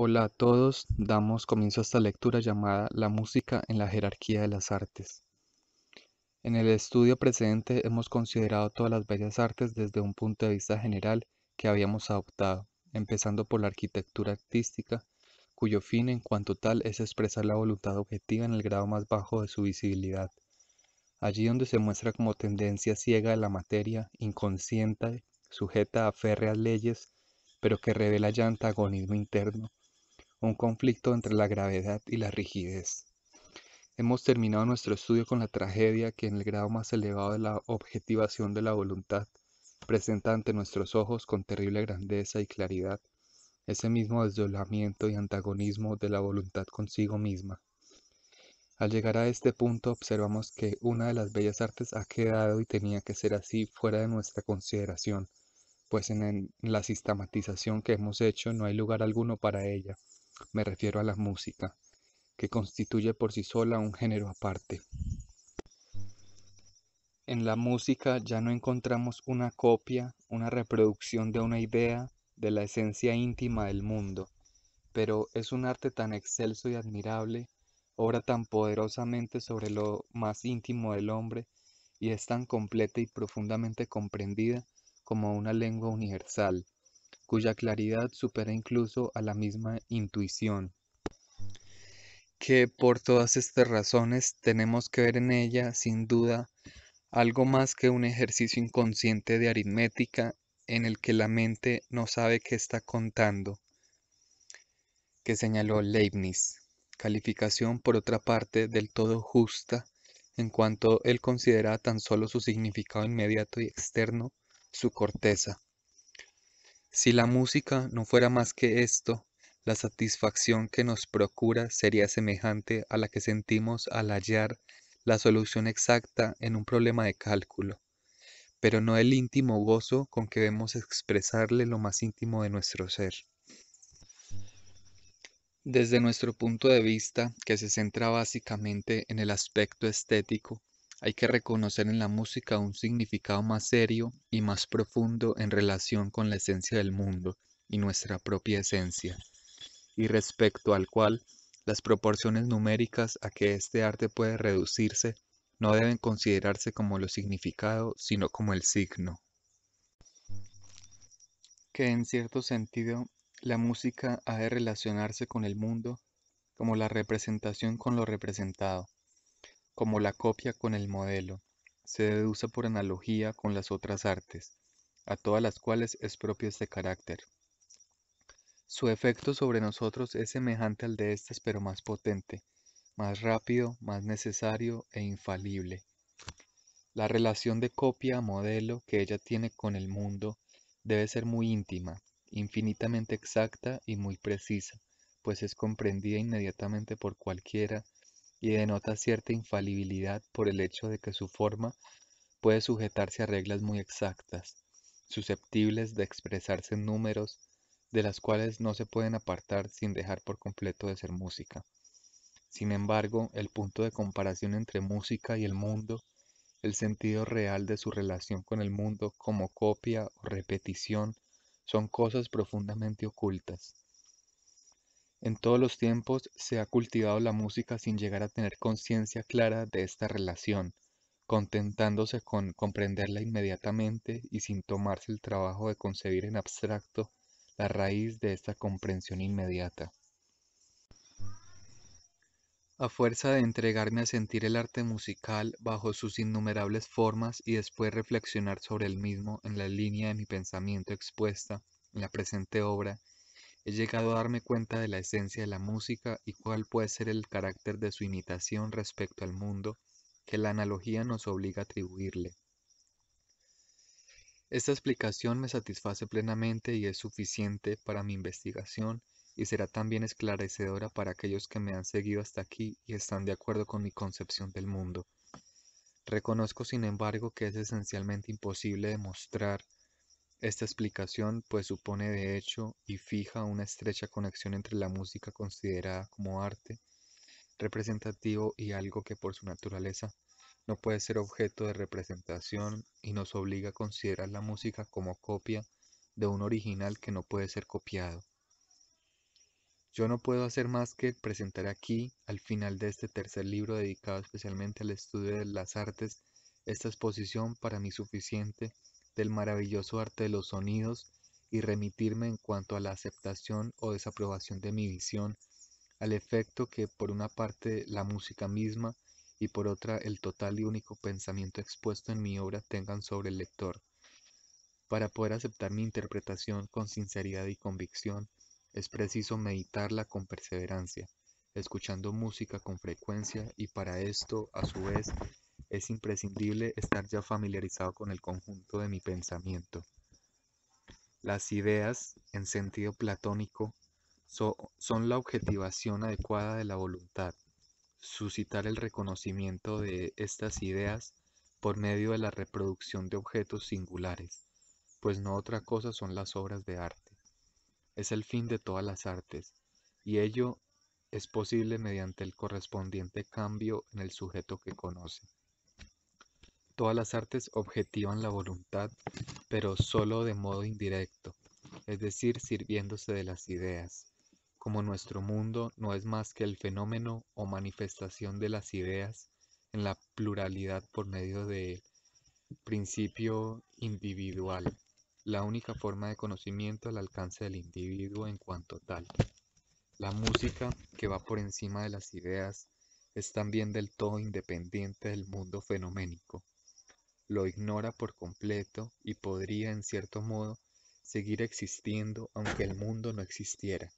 Hola a todos, damos comienzo a esta lectura llamada La música en la jerarquía de las artes. En el estudio precedente hemos considerado todas las bellas artes desde un punto de vista general que habíamos adoptado, empezando por la arquitectura artística, cuyo fin en cuanto tal es expresar la voluntad objetiva en el grado más bajo de su visibilidad, allí donde se muestra como tendencia ciega de la materia, inconsciente, sujeta a férreas leyes, pero que revela ya antagonismo interno un conflicto entre la gravedad y la rigidez. Hemos terminado nuestro estudio con la tragedia que en el grado más elevado de la objetivación de la voluntad presenta ante nuestros ojos con terrible grandeza y claridad ese mismo desdoblamiento y antagonismo de la voluntad consigo misma. Al llegar a este punto observamos que una de las bellas artes ha quedado y tenía que ser así fuera de nuestra consideración, pues en la sistematización que hemos hecho no hay lugar alguno para ella. Me refiero a la música, que constituye por sí sola un género aparte. En la música ya no encontramos una copia, una reproducción de una idea de la esencia íntima del mundo, pero es un arte tan excelso y admirable, obra tan poderosamente sobre lo más íntimo del hombre y es tan completa y profundamente comprendida como una lengua universal cuya claridad supera incluso a la misma intuición que por todas estas razones tenemos que ver en ella, sin duda, algo más que un ejercicio inconsciente de aritmética en el que la mente no sabe qué está contando, que señaló Leibniz, calificación por otra parte del todo justa en cuanto él considera tan solo su significado inmediato y externo, su corteza. Si la música no fuera más que esto, la satisfacción que nos procura sería semejante a la que sentimos al hallar la solución exacta en un problema de cálculo, pero no el íntimo gozo con que vemos expresarle lo más íntimo de nuestro ser. Desde nuestro punto de vista, que se centra básicamente en el aspecto estético, hay que reconocer en la música un significado más serio y más profundo en relación con la esencia del mundo y nuestra propia esencia, y respecto al cual las proporciones numéricas a que este arte puede reducirse no deben considerarse como lo significado, sino como el signo. Que en cierto sentido la música ha de relacionarse con el mundo como la representación con lo representado, como la copia con el modelo, se deduce por analogía con las otras artes, a todas las cuales es propio este carácter. Su efecto sobre nosotros es semejante al de estas, pero más potente, más rápido, más necesario e infalible. La relación de copia a modelo que ella tiene con el mundo debe ser muy íntima, infinitamente exacta y muy precisa, pues es comprendida inmediatamente por cualquiera y denota cierta infalibilidad por el hecho de que su forma puede sujetarse a reglas muy exactas, susceptibles de expresarse en números, de las cuales no se pueden apartar sin dejar por completo de ser música. Sin embargo, el punto de comparación entre música y el mundo, el sentido real de su relación con el mundo como copia o repetición, son cosas profundamente ocultas. En todos los tiempos se ha cultivado la música sin llegar a tener conciencia clara de esta relación, contentándose con comprenderla inmediatamente y sin tomarse el trabajo de concebir en abstracto la raíz de esta comprensión inmediata. A fuerza de entregarme a sentir el arte musical bajo sus innumerables formas y después reflexionar sobre el mismo en la línea de mi pensamiento expuesta en la presente obra, He llegado a darme cuenta de la esencia de la música y cuál puede ser el carácter de su imitación respecto al mundo que la analogía nos obliga a atribuirle. Esta explicación me satisface plenamente y es suficiente para mi investigación y será también esclarecedora para aquellos que me han seguido hasta aquí y están de acuerdo con mi concepción del mundo. Reconozco, sin embargo, que es esencialmente imposible demostrar esta explicación pues supone de hecho y fija una estrecha conexión entre la música considerada como arte representativo y algo que por su naturaleza no puede ser objeto de representación y nos obliga a considerar la música como copia de un original que no puede ser copiado. Yo no puedo hacer más que presentar aquí, al final de este tercer libro dedicado especialmente al estudio de las artes, esta exposición para mí suficiente del maravilloso arte de los sonidos y remitirme en cuanto a la aceptación o desaprobación de mi visión, al efecto que por una parte la música misma y por otra el total y único pensamiento expuesto en mi obra tengan sobre el lector. Para poder aceptar mi interpretación con sinceridad y convicción, es preciso meditarla con perseverancia, escuchando música con frecuencia y para esto, a su vez, es imprescindible estar ya familiarizado con el conjunto de mi pensamiento. Las ideas, en sentido platónico, son la objetivación adecuada de la voluntad, suscitar el reconocimiento de estas ideas por medio de la reproducción de objetos singulares, pues no otra cosa son las obras de arte. Es el fin de todas las artes, y ello es posible mediante el correspondiente cambio en el sujeto que conoce. Todas las artes objetivan la voluntad, pero solo de modo indirecto, es decir, sirviéndose de las ideas. Como nuestro mundo no es más que el fenómeno o manifestación de las ideas en la pluralidad por medio del principio individual, la única forma de conocimiento al alcance del individuo en cuanto tal. La música, que va por encima de las ideas, es también del todo independiente del mundo fenoménico lo ignora por completo y podría, en cierto modo, seguir existiendo aunque el mundo no existiera,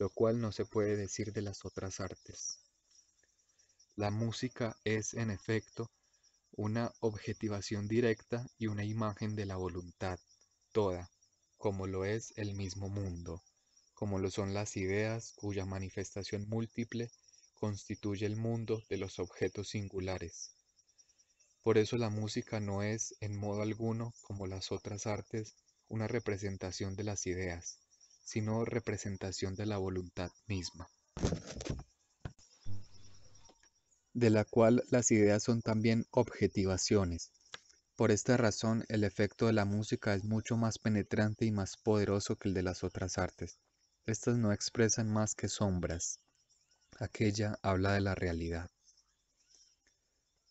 lo cual no se puede decir de las otras artes. La música es, en efecto, una objetivación directa y una imagen de la voluntad, toda, como lo es el mismo mundo, como lo son las ideas cuya manifestación múltiple constituye el mundo de los objetos singulares. Por eso la música no es, en modo alguno, como las otras artes, una representación de las ideas, sino representación de la voluntad misma, de la cual las ideas son también objetivaciones. Por esta razón, el efecto de la música es mucho más penetrante y más poderoso que el de las otras artes. Estas no expresan más que sombras. Aquella habla de la realidad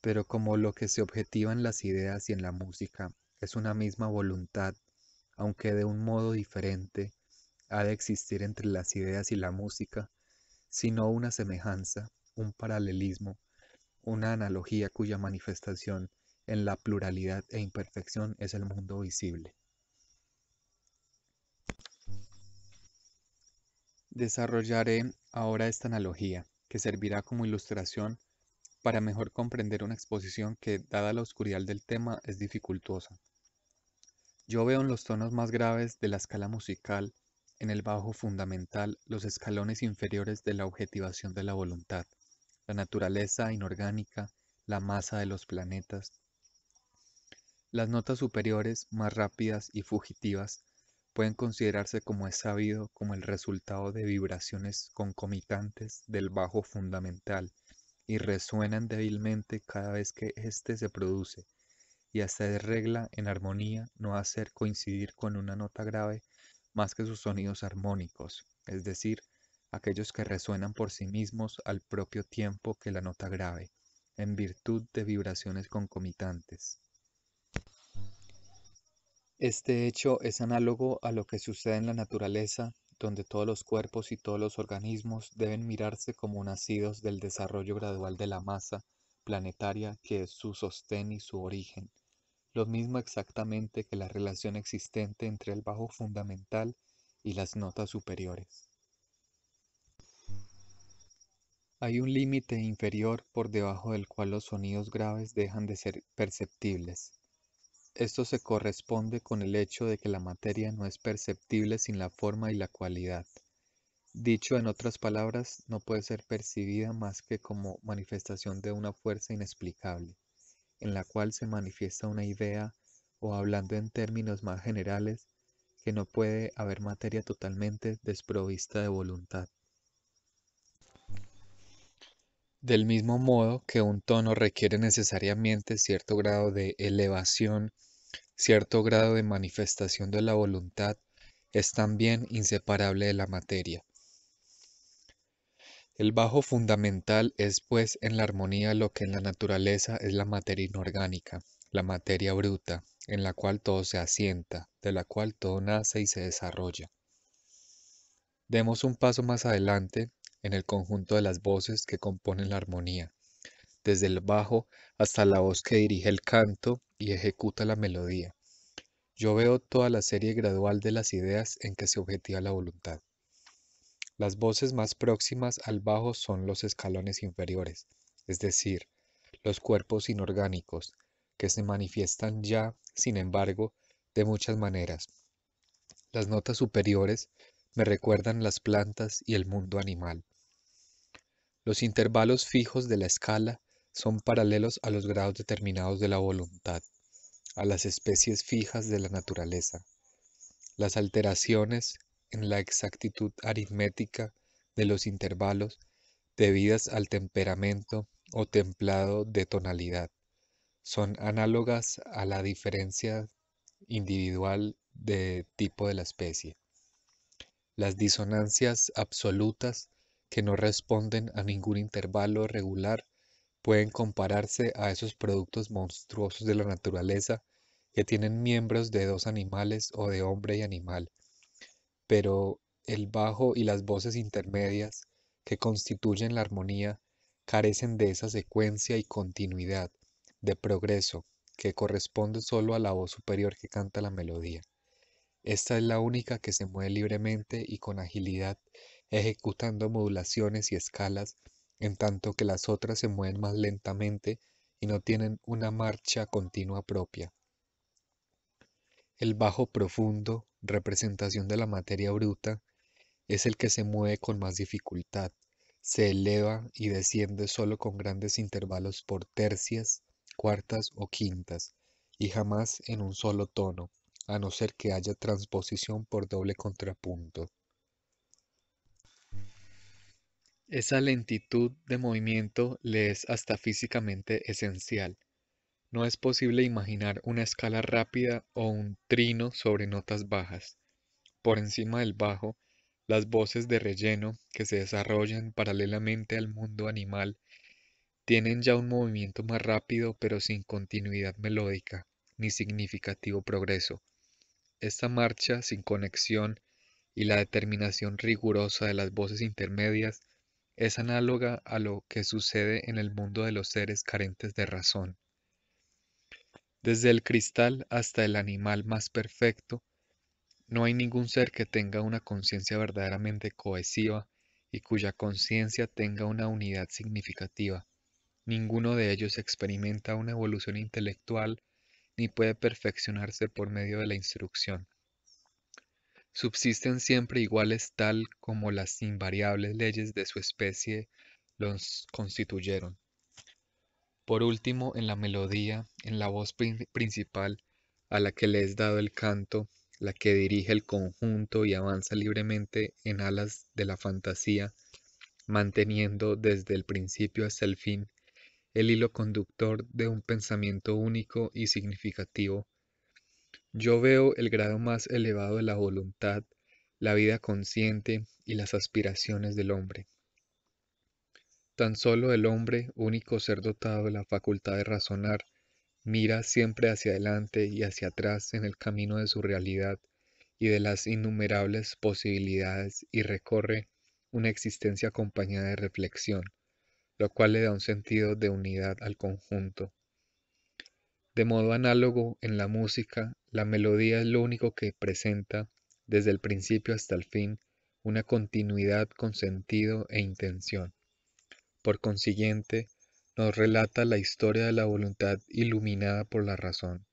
pero como lo que se objetiva en las ideas y en la música es una misma voluntad, aunque de un modo diferente, ha de existir entre las ideas y la música, sino una semejanza, un paralelismo, una analogía cuya manifestación en la pluralidad e imperfección es el mundo visible. Desarrollaré ahora esta analogía, que servirá como ilustración para mejor comprender una exposición que, dada la oscuridad del tema, es dificultosa. Yo veo en los tonos más graves de la escala musical, en el bajo fundamental, los escalones inferiores de la objetivación de la voluntad, la naturaleza inorgánica, la masa de los planetas. Las notas superiores, más rápidas y fugitivas, pueden considerarse como es sabido como el resultado de vibraciones concomitantes del bajo fundamental, y resuenan débilmente cada vez que éste se produce, y hasta de regla en armonía no hacer coincidir con una nota grave más que sus sonidos armónicos, es decir, aquellos que resuenan por sí mismos al propio tiempo que la nota grave, en virtud de vibraciones concomitantes. Este hecho es análogo a lo que sucede en la naturaleza donde todos los cuerpos y todos los organismos deben mirarse como nacidos del desarrollo gradual de la masa planetaria que es su sostén y su origen, lo mismo exactamente que la relación existente entre el bajo fundamental y las notas superiores. Hay un límite inferior por debajo del cual los sonidos graves dejan de ser perceptibles. Esto se corresponde con el hecho de que la materia no es perceptible sin la forma y la cualidad. Dicho en otras palabras, no puede ser percibida más que como manifestación de una fuerza inexplicable, en la cual se manifiesta una idea o hablando en términos más generales, que no puede haber materia totalmente desprovista de voluntad. Del mismo modo que un tono requiere necesariamente cierto grado de elevación, cierto grado de manifestación de la voluntad, es también inseparable de la materia. El bajo fundamental es pues en la armonía lo que en la naturaleza es la materia inorgánica, la materia bruta, en la cual todo se asienta, de la cual todo nace y se desarrolla. Demos un paso más adelante en el conjunto de las voces que componen la armonía, desde el bajo hasta la voz que dirige el canto y ejecuta la melodía. Yo veo toda la serie gradual de las ideas en que se objetiva la voluntad. Las voces más próximas al bajo son los escalones inferiores, es decir, los cuerpos inorgánicos, que se manifiestan ya, sin embargo, de muchas maneras. Las notas superiores me recuerdan las plantas y el mundo animal. Los intervalos fijos de la escala son paralelos a los grados determinados de la voluntad, a las especies fijas de la naturaleza. Las alteraciones en la exactitud aritmética de los intervalos debidas al temperamento o templado de tonalidad son análogas a la diferencia individual de tipo de la especie. Las disonancias absolutas que no responden a ningún intervalo regular pueden compararse a esos productos monstruosos de la naturaleza que tienen miembros de dos animales o de hombre y animal. Pero el bajo y las voces intermedias que constituyen la armonía carecen de esa secuencia y continuidad de progreso que corresponde solo a la voz superior que canta la melodía. Esta es la única que se mueve libremente y con agilidad ejecutando modulaciones y escalas, en tanto que las otras se mueven más lentamente y no tienen una marcha continua propia. El bajo profundo, representación de la materia bruta, es el que se mueve con más dificultad, se eleva y desciende solo con grandes intervalos por tercias, cuartas o quintas, y jamás en un solo tono, a no ser que haya transposición por doble contrapunto. Esa lentitud de movimiento le es hasta físicamente esencial. No es posible imaginar una escala rápida o un trino sobre notas bajas. Por encima del bajo, las voces de relleno que se desarrollan paralelamente al mundo animal tienen ya un movimiento más rápido pero sin continuidad melódica ni significativo progreso. Esta marcha sin conexión y la determinación rigurosa de las voces intermedias es análoga a lo que sucede en el mundo de los seres carentes de razón. Desde el cristal hasta el animal más perfecto, no hay ningún ser que tenga una conciencia verdaderamente cohesiva y cuya conciencia tenga una unidad significativa. Ninguno de ellos experimenta una evolución intelectual ni puede perfeccionarse por medio de la instrucción subsisten siempre iguales tal como las invariables leyes de su especie los constituyeron. Por último, en la melodía, en la voz principal a la que le es dado el canto, la que dirige el conjunto y avanza libremente en alas de la fantasía, manteniendo desde el principio hasta el fin el hilo conductor de un pensamiento único y significativo yo veo el grado más elevado de la voluntad, la vida consciente y las aspiraciones del hombre. Tan solo el hombre, único ser dotado de la facultad de razonar, mira siempre hacia adelante y hacia atrás en el camino de su realidad y de las innumerables posibilidades y recorre una existencia acompañada de reflexión, lo cual le da un sentido de unidad al conjunto, de modo análogo, en la música, la melodía es lo único que presenta, desde el principio hasta el fin, una continuidad con sentido e intención. Por consiguiente, nos relata la historia de la voluntad iluminada por la razón,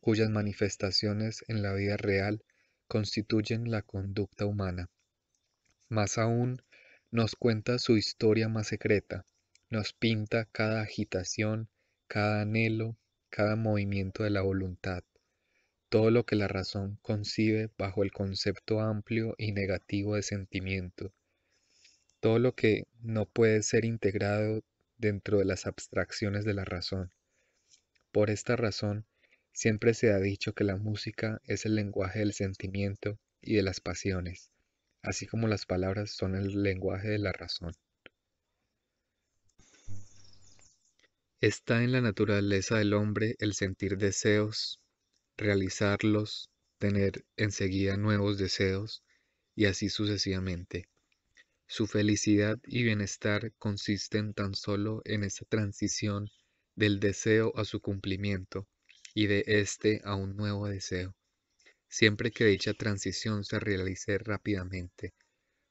cuyas manifestaciones en la vida real constituyen la conducta humana. Más aún, nos cuenta su historia más secreta, nos pinta cada agitación, cada anhelo, cada movimiento de la voluntad, todo lo que la razón concibe bajo el concepto amplio y negativo de sentimiento, todo lo que no puede ser integrado dentro de las abstracciones de la razón. Por esta razón, siempre se ha dicho que la música es el lenguaje del sentimiento y de las pasiones, así como las palabras son el lenguaje de la razón. Está en la naturaleza del hombre el sentir deseos, realizarlos, tener enseguida nuevos deseos y así sucesivamente. Su felicidad y bienestar consisten tan solo en esa transición del deseo a su cumplimiento y de este a un nuevo deseo, siempre que dicha transición se realice rápidamente,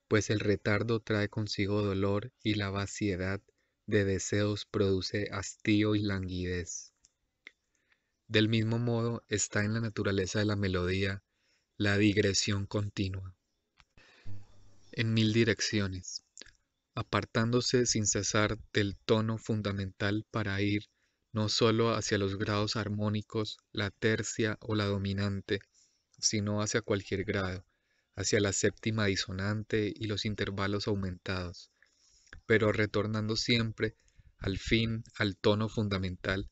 pues el retardo trae consigo dolor y la vaciedad de deseos produce hastío y languidez. Del mismo modo está en la naturaleza de la melodía la digresión continua, en mil direcciones, apartándose sin cesar del tono fundamental para ir no sólo hacia los grados armónicos, la tercia o la dominante, sino hacia cualquier grado, hacia la séptima disonante y los intervalos aumentados, pero retornando siempre, al fin, al tono fundamental.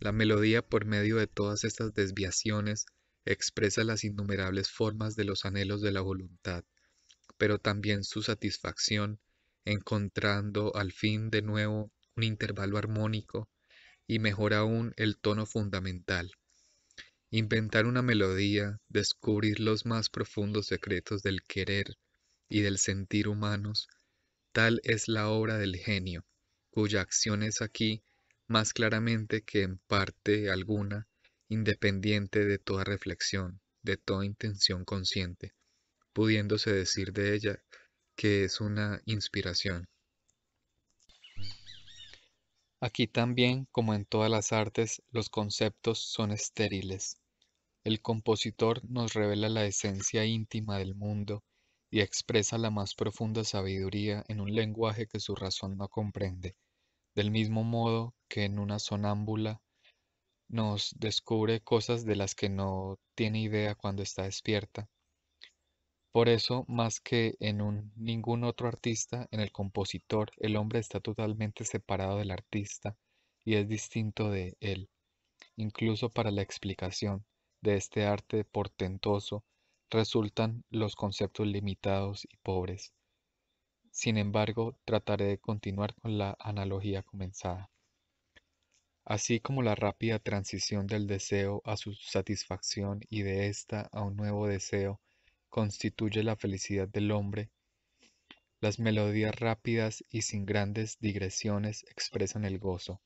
La melodía, por medio de todas estas desviaciones, expresa las innumerables formas de los anhelos de la voluntad, pero también su satisfacción, encontrando al fin de nuevo un intervalo armónico y mejor aún el tono fundamental. Inventar una melodía, descubrir los más profundos secretos del querer y del sentir humanos, Tal es la obra del genio, cuya acción es aquí, más claramente que en parte alguna, independiente de toda reflexión, de toda intención consciente, pudiéndose decir de ella que es una inspiración. Aquí también, como en todas las artes, los conceptos son estériles. El compositor nos revela la esencia íntima del mundo y expresa la más profunda sabiduría en un lenguaje que su razón no comprende, del mismo modo que en una sonámbula nos descubre cosas de las que no tiene idea cuando está despierta. Por eso, más que en ningún otro artista, en el compositor, el hombre está totalmente separado del artista y es distinto de él, incluso para la explicación de este arte portentoso resultan los conceptos limitados y pobres. Sin embargo, trataré de continuar con la analogía comenzada. Así como la rápida transición del deseo a su satisfacción y de ésta a un nuevo deseo constituye la felicidad del hombre, las melodías rápidas y sin grandes digresiones expresan el gozo.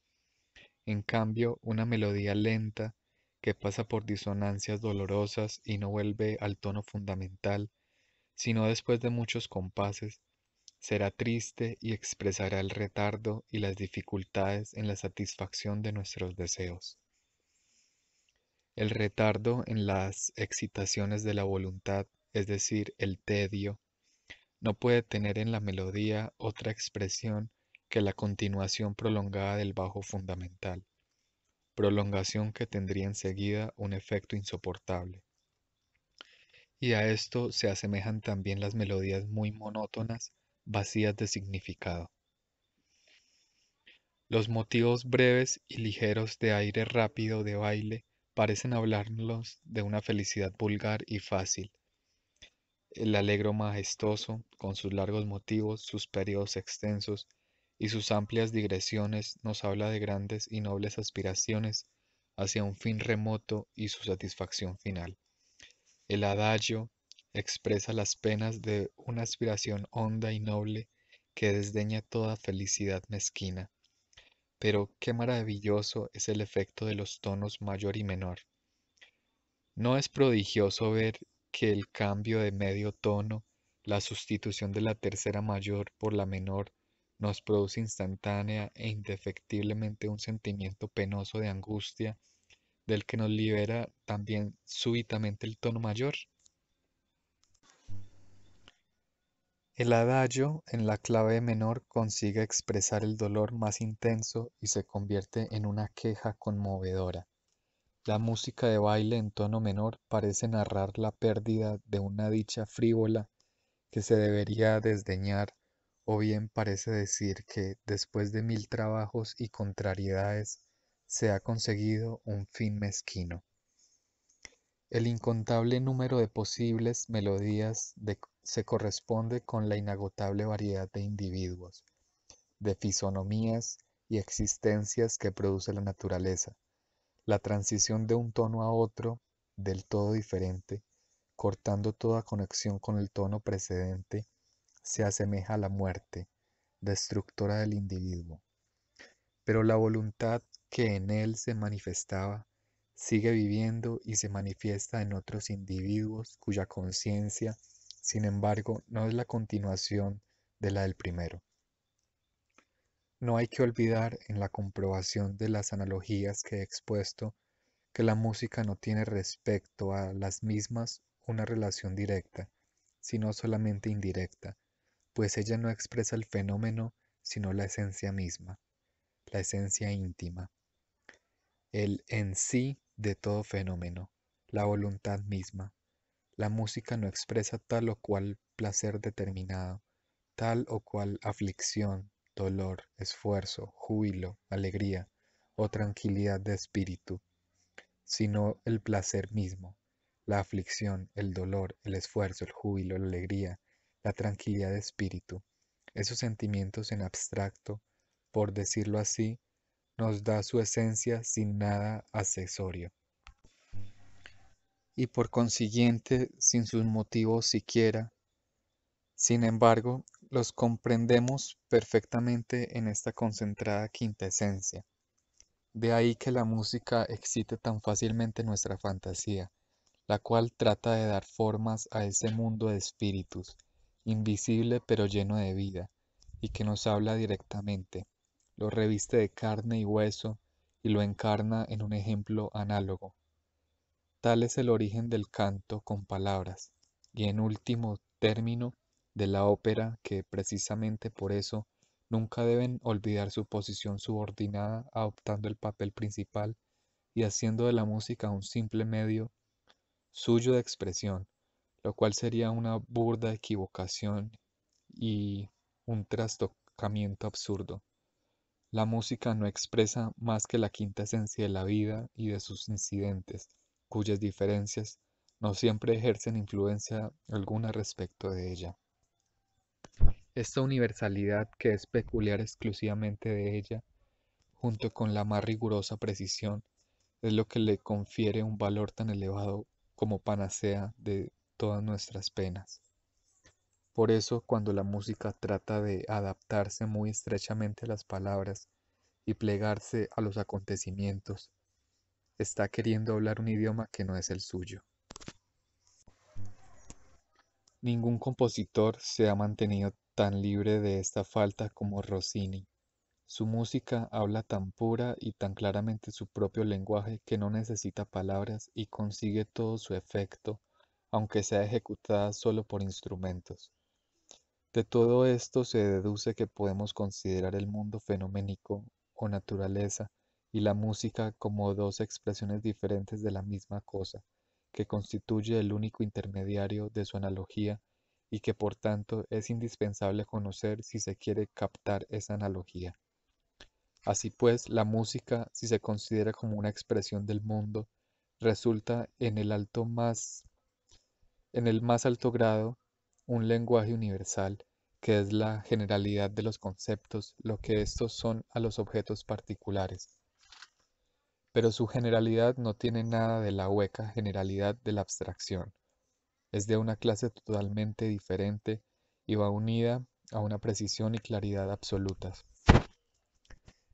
En cambio, una melodía lenta, que pasa por disonancias dolorosas y no vuelve al tono fundamental, sino después de muchos compases, será triste y expresará el retardo y las dificultades en la satisfacción de nuestros deseos. El retardo en las excitaciones de la voluntad, es decir, el tedio, no puede tener en la melodía otra expresión que la continuación prolongada del bajo fundamental prolongación que tendría enseguida un efecto insoportable. Y a esto se asemejan también las melodías muy monótonas, vacías de significado. Los motivos breves y ligeros de aire rápido de baile parecen hablarnos de una felicidad vulgar y fácil. El alegro majestuoso, con sus largos motivos, sus periodos extensos, y sus amplias digresiones nos habla de grandes y nobles aspiraciones hacia un fin remoto y su satisfacción final. El adagio expresa las penas de una aspiración honda y noble que desdeña toda felicidad mezquina. Pero qué maravilloso es el efecto de los tonos mayor y menor. No es prodigioso ver que el cambio de medio tono, la sustitución de la tercera mayor por la menor, nos produce instantánea e indefectiblemente un sentimiento penoso de angustia, del que nos libera también súbitamente el tono mayor. El adagio en la clave menor consigue expresar el dolor más intenso y se convierte en una queja conmovedora. La música de baile en tono menor parece narrar la pérdida de una dicha frívola que se debería desdeñar o bien parece decir que, después de mil trabajos y contrariedades, se ha conseguido un fin mezquino. El incontable número de posibles melodías se corresponde con la inagotable variedad de individuos, de fisonomías y existencias que produce la naturaleza. La transición de un tono a otro, del todo diferente, cortando toda conexión con el tono precedente, se asemeja a la muerte, destructora del individuo. Pero la voluntad que en él se manifestaba sigue viviendo y se manifiesta en otros individuos cuya conciencia, sin embargo, no es la continuación de la del primero. No hay que olvidar en la comprobación de las analogías que he expuesto que la música no tiene respecto a las mismas una relación directa, sino solamente indirecta, pues ella no expresa el fenómeno, sino la esencia misma, la esencia íntima, el en sí de todo fenómeno, la voluntad misma. La música no expresa tal o cual placer determinado, tal o cual aflicción, dolor, esfuerzo, júbilo, alegría o tranquilidad de espíritu, sino el placer mismo, la aflicción, el dolor, el esfuerzo, el júbilo, la alegría, la tranquilidad de espíritu. Esos sentimientos en abstracto, por decirlo así, nos da su esencia sin nada accesorio. Y por consiguiente, sin sus motivos siquiera. Sin embargo, los comprendemos perfectamente en esta concentrada quintesencia. De ahí que la música excite tan fácilmente nuestra fantasía, la cual trata de dar formas a ese mundo de espíritus, invisible pero lleno de vida, y que nos habla directamente, lo reviste de carne y hueso y lo encarna en un ejemplo análogo. Tal es el origen del canto con palabras, y en último término de la ópera que precisamente por eso nunca deben olvidar su posición subordinada adoptando el papel principal y haciendo de la música un simple medio suyo de expresión, lo cual sería una burda equivocación y un trastocamiento absurdo. La música no expresa más que la quinta esencia de la vida y de sus incidentes, cuyas diferencias no siempre ejercen influencia alguna respecto de ella. Esta universalidad que es peculiar exclusivamente de ella, junto con la más rigurosa precisión, es lo que le confiere un valor tan elevado como panacea de todas nuestras penas. Por eso, cuando la música trata de adaptarse muy estrechamente a las palabras y plegarse a los acontecimientos, está queriendo hablar un idioma que no es el suyo. Ningún compositor se ha mantenido tan libre de esta falta como Rossini. Su música habla tan pura y tan claramente su propio lenguaje que no necesita palabras y consigue todo su efecto aunque sea ejecutada solo por instrumentos. De todo esto se deduce que podemos considerar el mundo fenoménico o naturaleza y la música como dos expresiones diferentes de la misma cosa, que constituye el único intermediario de su analogía y que por tanto es indispensable conocer si se quiere captar esa analogía. Así pues, la música, si se considera como una expresión del mundo, resulta en el alto más en el más alto grado un lenguaje universal, que es la generalidad de los conceptos, lo que estos son a los objetos particulares. Pero su generalidad no tiene nada de la hueca generalidad de la abstracción. Es de una clase totalmente diferente y va unida a una precisión y claridad absolutas.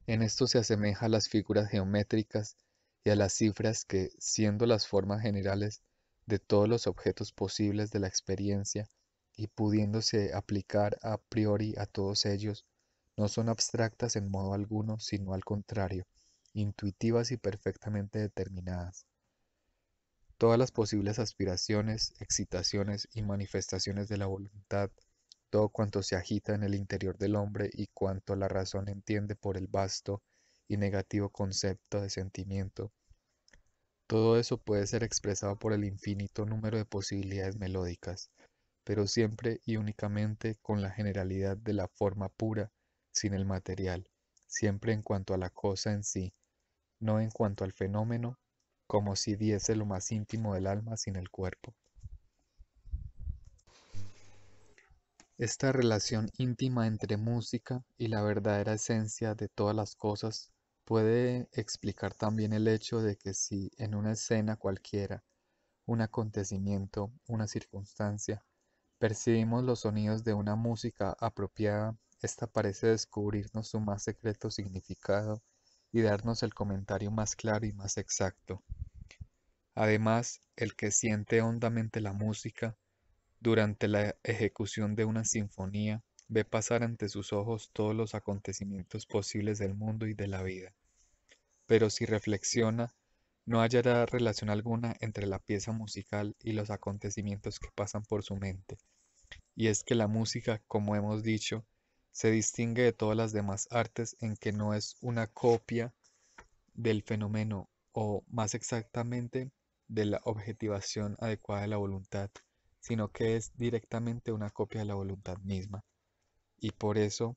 En esto se asemeja a las figuras geométricas y a las cifras que, siendo las formas generales, de todos los objetos posibles de la experiencia y pudiéndose aplicar a priori a todos ellos, no son abstractas en modo alguno, sino al contrario, intuitivas y perfectamente determinadas. Todas las posibles aspiraciones, excitaciones y manifestaciones de la voluntad, todo cuanto se agita en el interior del hombre y cuanto la razón entiende por el vasto y negativo concepto de sentimiento, todo eso puede ser expresado por el infinito número de posibilidades melódicas, pero siempre y únicamente con la generalidad de la forma pura, sin el material, siempre en cuanto a la cosa en sí, no en cuanto al fenómeno, como si diese lo más íntimo del alma sin el cuerpo. Esta relación íntima entre música y la verdadera esencia de todas las cosas Puede explicar también el hecho de que si en una escena cualquiera, un acontecimiento, una circunstancia, percibimos los sonidos de una música apropiada, esta parece descubrirnos su más secreto significado y darnos el comentario más claro y más exacto. Además, el que siente hondamente la música durante la ejecución de una sinfonía ve pasar ante sus ojos todos los acontecimientos posibles del mundo y de la vida. Pero si reflexiona, no hallará relación alguna entre la pieza musical y los acontecimientos que pasan por su mente. Y es que la música, como hemos dicho, se distingue de todas las demás artes en que no es una copia del fenómeno o más exactamente de la objetivación adecuada de la voluntad, sino que es directamente una copia de la voluntad misma y por eso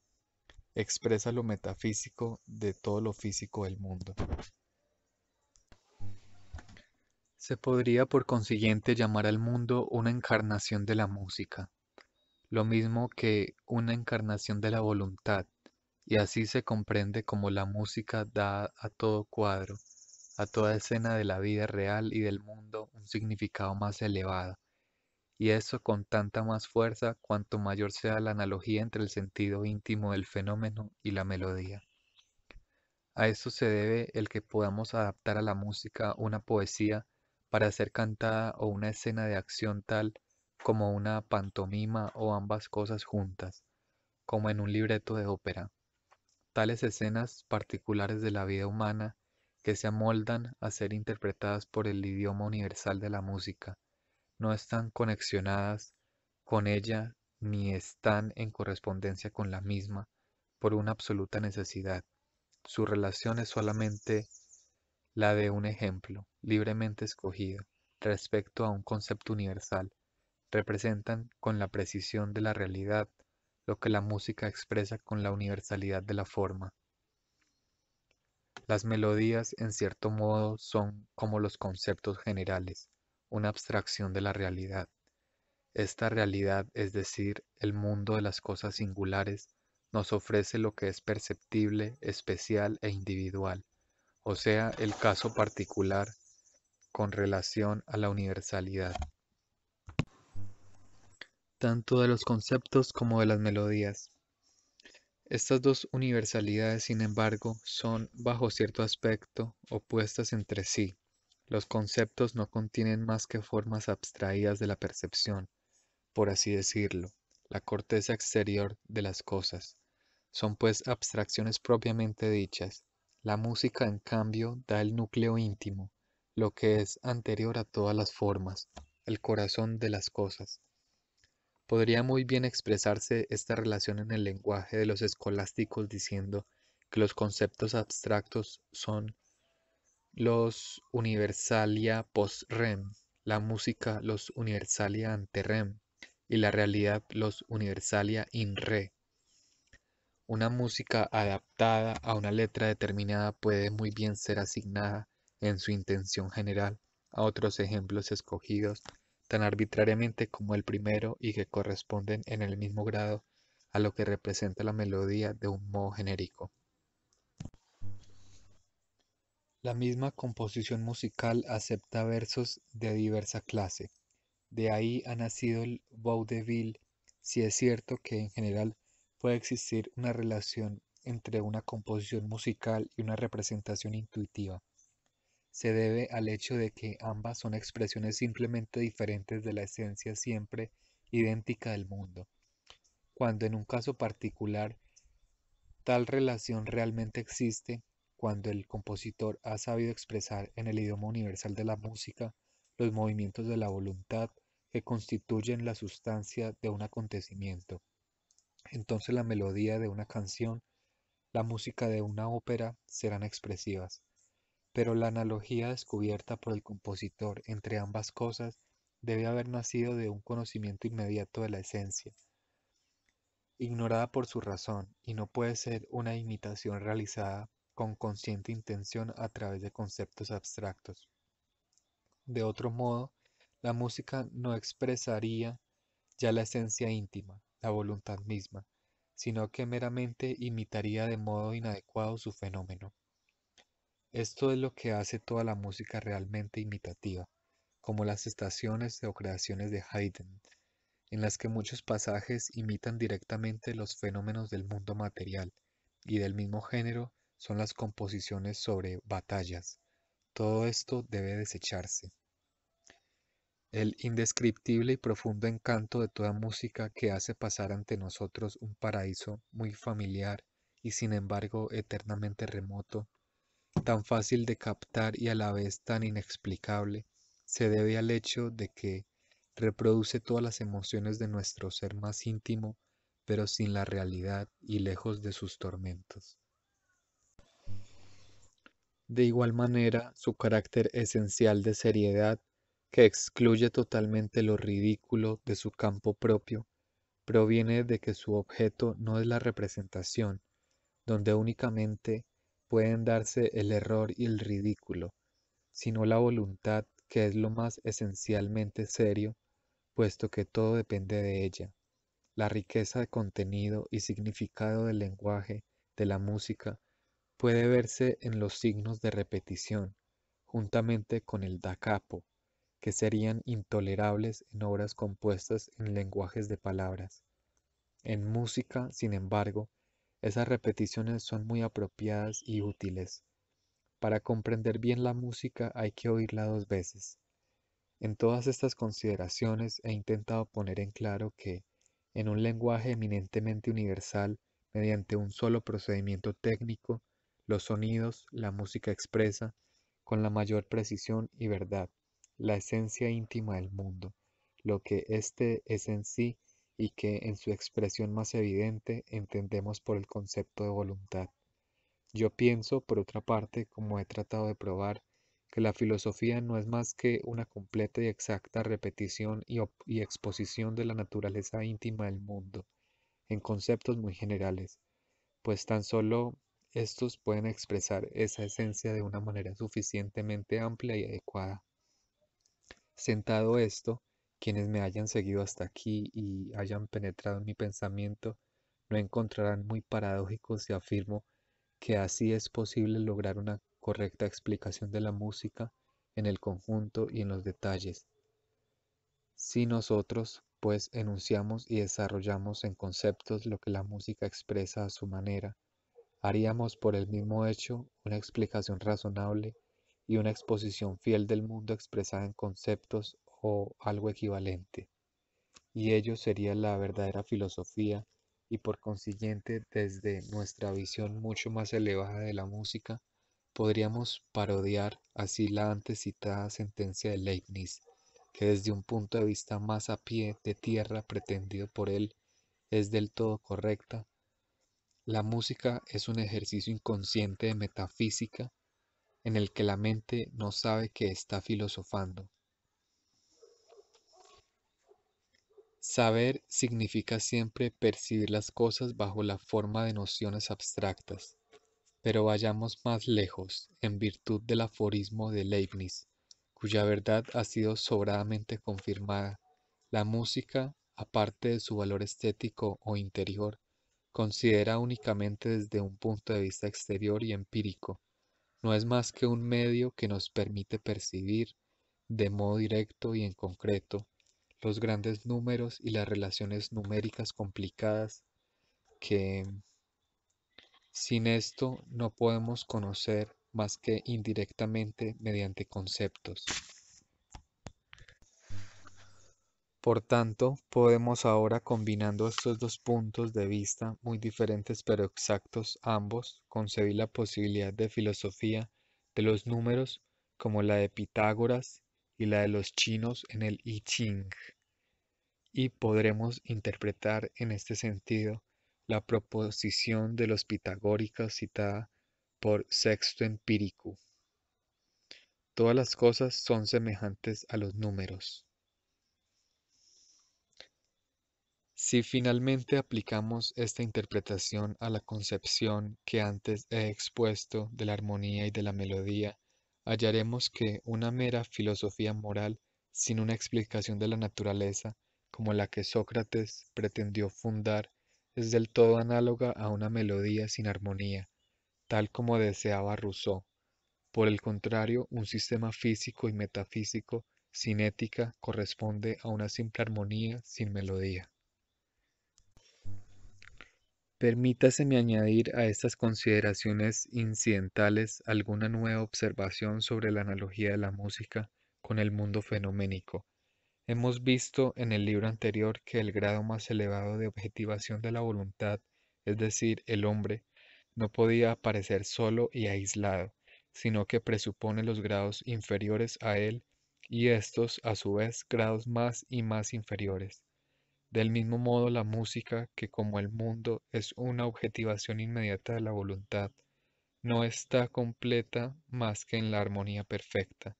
expresa lo metafísico de todo lo físico del mundo. Se podría por consiguiente llamar al mundo una encarnación de la música, lo mismo que una encarnación de la voluntad, y así se comprende como la música da a todo cuadro, a toda escena de la vida real y del mundo un significado más elevado, y eso con tanta más fuerza cuanto mayor sea la analogía entre el sentido íntimo del fenómeno y la melodía. A eso se debe el que podamos adaptar a la música una poesía para ser cantada o una escena de acción tal como una pantomima o ambas cosas juntas, como en un libreto de ópera. Tales escenas particulares de la vida humana que se amoldan a ser interpretadas por el idioma universal de la música, no están conexionadas con ella ni están en correspondencia con la misma por una absoluta necesidad. Su relación es solamente la de un ejemplo, libremente escogido, respecto a un concepto universal. Representan con la precisión de la realidad lo que la música expresa con la universalidad de la forma. Las melodías, en cierto modo, son como los conceptos generales, una abstracción de la realidad. Esta realidad, es decir, el mundo de las cosas singulares, nos ofrece lo que es perceptible, especial e individual, o sea, el caso particular con relación a la universalidad. Tanto de los conceptos como de las melodías. Estas dos universalidades, sin embargo, son, bajo cierto aspecto, opuestas entre sí. Los conceptos no contienen más que formas abstraídas de la percepción, por así decirlo, la corteza exterior de las cosas. Son pues abstracciones propiamente dichas. La música, en cambio, da el núcleo íntimo, lo que es anterior a todas las formas, el corazón de las cosas. Podría muy bien expresarse esta relación en el lenguaje de los escolásticos diciendo que los conceptos abstractos son los universalia post-REM, la música los universalia ante-REM y la realidad los universalia in-RE. Una música adaptada a una letra determinada puede muy bien ser asignada en su intención general a otros ejemplos escogidos tan arbitrariamente como el primero y que corresponden en el mismo grado a lo que representa la melodía de un modo genérico. La misma composición musical acepta versos de diversa clase, de ahí ha nacido el vaudeville, si es cierto que en general puede existir una relación entre una composición musical y una representación intuitiva. Se debe al hecho de que ambas son expresiones simplemente diferentes de la esencia siempre idéntica del mundo, cuando en un caso particular tal relación realmente existe, cuando el compositor ha sabido expresar en el idioma universal de la música los movimientos de la voluntad que constituyen la sustancia de un acontecimiento. Entonces la melodía de una canción, la música de una ópera serán expresivas. Pero la analogía descubierta por el compositor entre ambas cosas debe haber nacido de un conocimiento inmediato de la esencia, ignorada por su razón, y no puede ser una imitación realizada con consciente intención a través de conceptos abstractos. De otro modo, la música no expresaría ya la esencia íntima, la voluntad misma, sino que meramente imitaría de modo inadecuado su fenómeno. Esto es lo que hace toda la música realmente imitativa, como las estaciones o creaciones de Haydn, en las que muchos pasajes imitan directamente los fenómenos del mundo material y del mismo género son las composiciones sobre batallas. Todo esto debe desecharse. El indescriptible y profundo encanto de toda música que hace pasar ante nosotros un paraíso muy familiar y sin embargo eternamente remoto, tan fácil de captar y a la vez tan inexplicable, se debe al hecho de que reproduce todas las emociones de nuestro ser más íntimo, pero sin la realidad y lejos de sus tormentos de igual manera su carácter esencial de seriedad que excluye totalmente lo ridículo de su campo propio, proviene de que su objeto no es la representación, donde únicamente pueden darse el error y el ridículo, sino la voluntad que es lo más esencialmente serio, puesto que todo depende de ella. La riqueza de contenido y significado del lenguaje, de la música, puede verse en los signos de repetición, juntamente con el da capo, que serían intolerables en obras compuestas en lenguajes de palabras. En música, sin embargo, esas repeticiones son muy apropiadas y útiles. Para comprender bien la música hay que oírla dos veces. En todas estas consideraciones he intentado poner en claro que, en un lenguaje eminentemente universal, mediante un solo procedimiento técnico, los sonidos, la música expresa, con la mayor precisión y verdad, la esencia íntima del mundo, lo que éste es en sí y que en su expresión más evidente entendemos por el concepto de voluntad. Yo pienso, por otra parte, como he tratado de probar, que la filosofía no es más que una completa y exacta repetición y, exposición de la naturaleza íntima del mundo, en conceptos muy generales, pues tan solo estos pueden expresar esa esencia de una manera suficientemente amplia y adecuada. Sentado esto, quienes me hayan seguido hasta aquí y hayan penetrado en mi pensamiento, no encontrarán muy paradójico si afirmo que así es posible lograr una correcta explicación de la música en el conjunto y en los detalles. Si nosotros, pues, enunciamos y desarrollamos en conceptos lo que la música expresa a su manera, haríamos por el mismo hecho una explicación razonable y una exposición fiel del mundo expresada en conceptos o algo equivalente. Y ello sería la verdadera filosofía y por consiguiente desde nuestra visión mucho más elevada de la música podríamos parodiar así la antes citada sentencia de Leibniz, que desde un punto de vista más a pie de tierra pretendido por él es del todo correcta la música es un ejercicio inconsciente de metafísica en el que la mente no sabe que está filosofando. Saber significa siempre percibir las cosas bajo la forma de nociones abstractas, pero vayamos más lejos en virtud del aforismo de Leibniz, cuya verdad ha sido sobradamente confirmada. La música, aparte de su valor estético o interior, considera únicamente desde un punto de vista exterior y empírico, no es más que un medio que nos permite percibir, de modo directo y en concreto, los grandes números y las relaciones numéricas complicadas que sin esto no podemos conocer más que indirectamente mediante conceptos. Por tanto, podemos ahora, combinando estos dos puntos de vista muy diferentes pero exactos ambos, concebir la posibilidad de filosofía de los números como la de Pitágoras y la de los chinos en el I Ching. Y podremos interpretar en este sentido la proposición de los pitagóricos citada por Sexto Empírico. Todas las cosas son semejantes a los números. Si finalmente aplicamos esta interpretación a la concepción que antes he expuesto de la armonía y de la melodía, hallaremos que una mera filosofía moral sin una explicación de la naturaleza, como la que Sócrates pretendió fundar, es del todo análoga a una melodía sin armonía, tal como deseaba Rousseau. Por el contrario, un sistema físico y metafísico sin ética corresponde a una simple armonía sin melodía. Permítaseme añadir a estas consideraciones incidentales alguna nueva observación sobre la analogía de la música con el mundo fenoménico. Hemos visto en el libro anterior que el grado más elevado de objetivación de la voluntad, es decir, el hombre, no podía aparecer solo y aislado, sino que presupone los grados inferiores a él y estos, a su vez, grados más y más inferiores. Del mismo modo, la música, que como el mundo es una objetivación inmediata de la voluntad, no está completa más que en la armonía perfecta.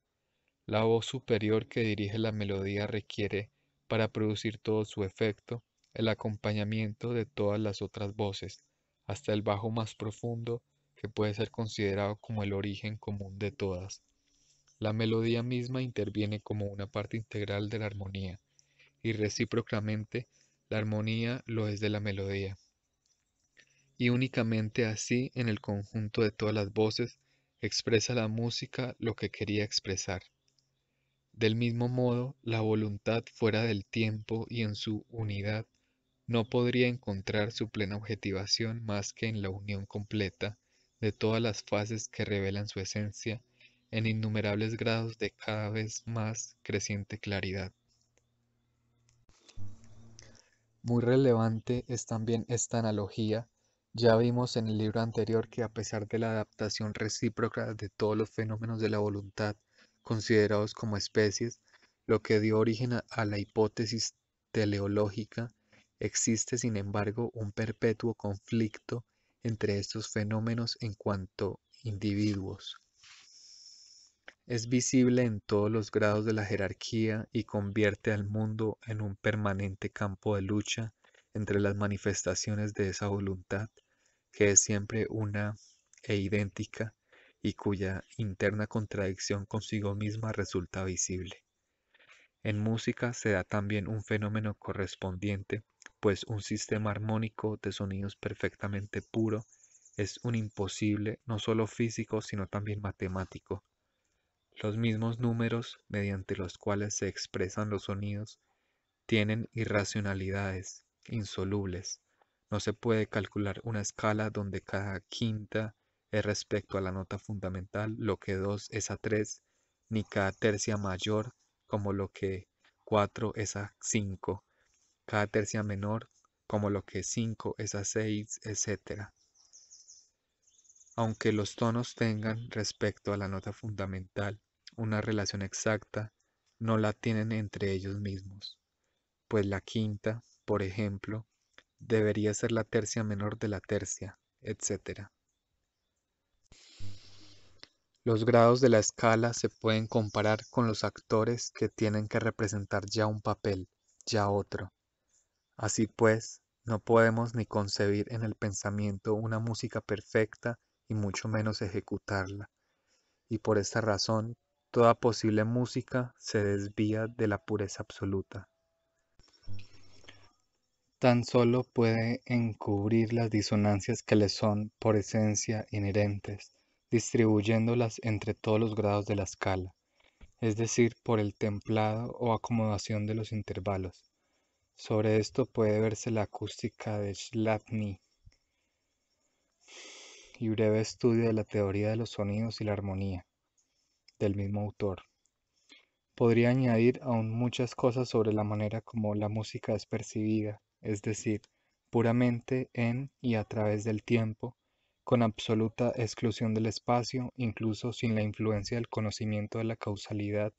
La voz superior que dirige la melodía requiere, para producir todo su efecto, el acompañamiento de todas las otras voces, hasta el bajo más profundo, que puede ser considerado como el origen común de todas. La melodía misma interviene como una parte integral de la armonía y recíprocamente la armonía lo es de la melodía. Y únicamente así en el conjunto de todas las voces expresa la música lo que quería expresar. Del mismo modo, la voluntad fuera del tiempo y en su unidad no podría encontrar su plena objetivación más que en la unión completa de todas las fases que revelan su esencia en innumerables grados de cada vez más creciente claridad. Muy relevante es también esta analogía. Ya vimos en el libro anterior que a pesar de la adaptación recíproca de todos los fenómenos de la voluntad considerados como especies, lo que dio origen a la hipótesis teleológica, existe sin embargo un perpetuo conflicto entre estos fenómenos en cuanto individuos es visible en todos los grados de la jerarquía y convierte al mundo en un permanente campo de lucha entre las manifestaciones de esa voluntad, que es siempre una e idéntica y cuya interna contradicción consigo misma resulta visible. En música se da también un fenómeno correspondiente, pues un sistema armónico de sonidos perfectamente puro es un imposible no solo físico, sino también matemático, los mismos números mediante los cuales se expresan los sonidos tienen irracionalidades insolubles. No se puede calcular una escala donde cada quinta es respecto a la nota fundamental lo que 2 es a 3, ni cada tercia mayor como lo que 4 es a 5, cada tercia menor como lo que 5 es a 6, etc. Aunque los tonos tengan respecto a la nota fundamental una relación exacta no la tienen entre ellos mismos, pues la quinta, por ejemplo, debería ser la tercia menor de la tercia, etc. Los grados de la escala se pueden comparar con los actores que tienen que representar ya un papel, ya otro. Así pues, no podemos ni concebir en el pensamiento una música perfecta y mucho menos ejecutarla. Y por esta razón Toda posible música se desvía de la pureza absoluta. Tan solo puede encubrir las disonancias que le son por esencia inherentes, distribuyéndolas entre todos los grados de la escala, es decir, por el templado o acomodación de los intervalos. Sobre esto puede verse la acústica de Schlatni y breve estudio de la teoría de los sonidos y la armonía, del mismo autor. Podría añadir aún muchas cosas sobre la manera como la música es percibida, es decir, puramente en y a través del tiempo, con absoluta exclusión del espacio, incluso sin la influencia del conocimiento de la causalidad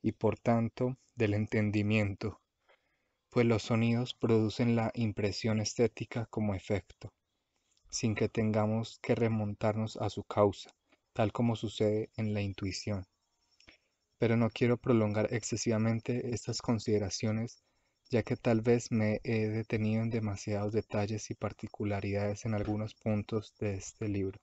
y por tanto del entendimiento, pues los sonidos producen la impresión estética como efecto, sin que tengamos que remontarnos a su causa tal como sucede en la intuición. Pero no quiero prolongar excesivamente estas consideraciones, ya que tal vez me he detenido en demasiados detalles y particularidades en algunos puntos de este libro.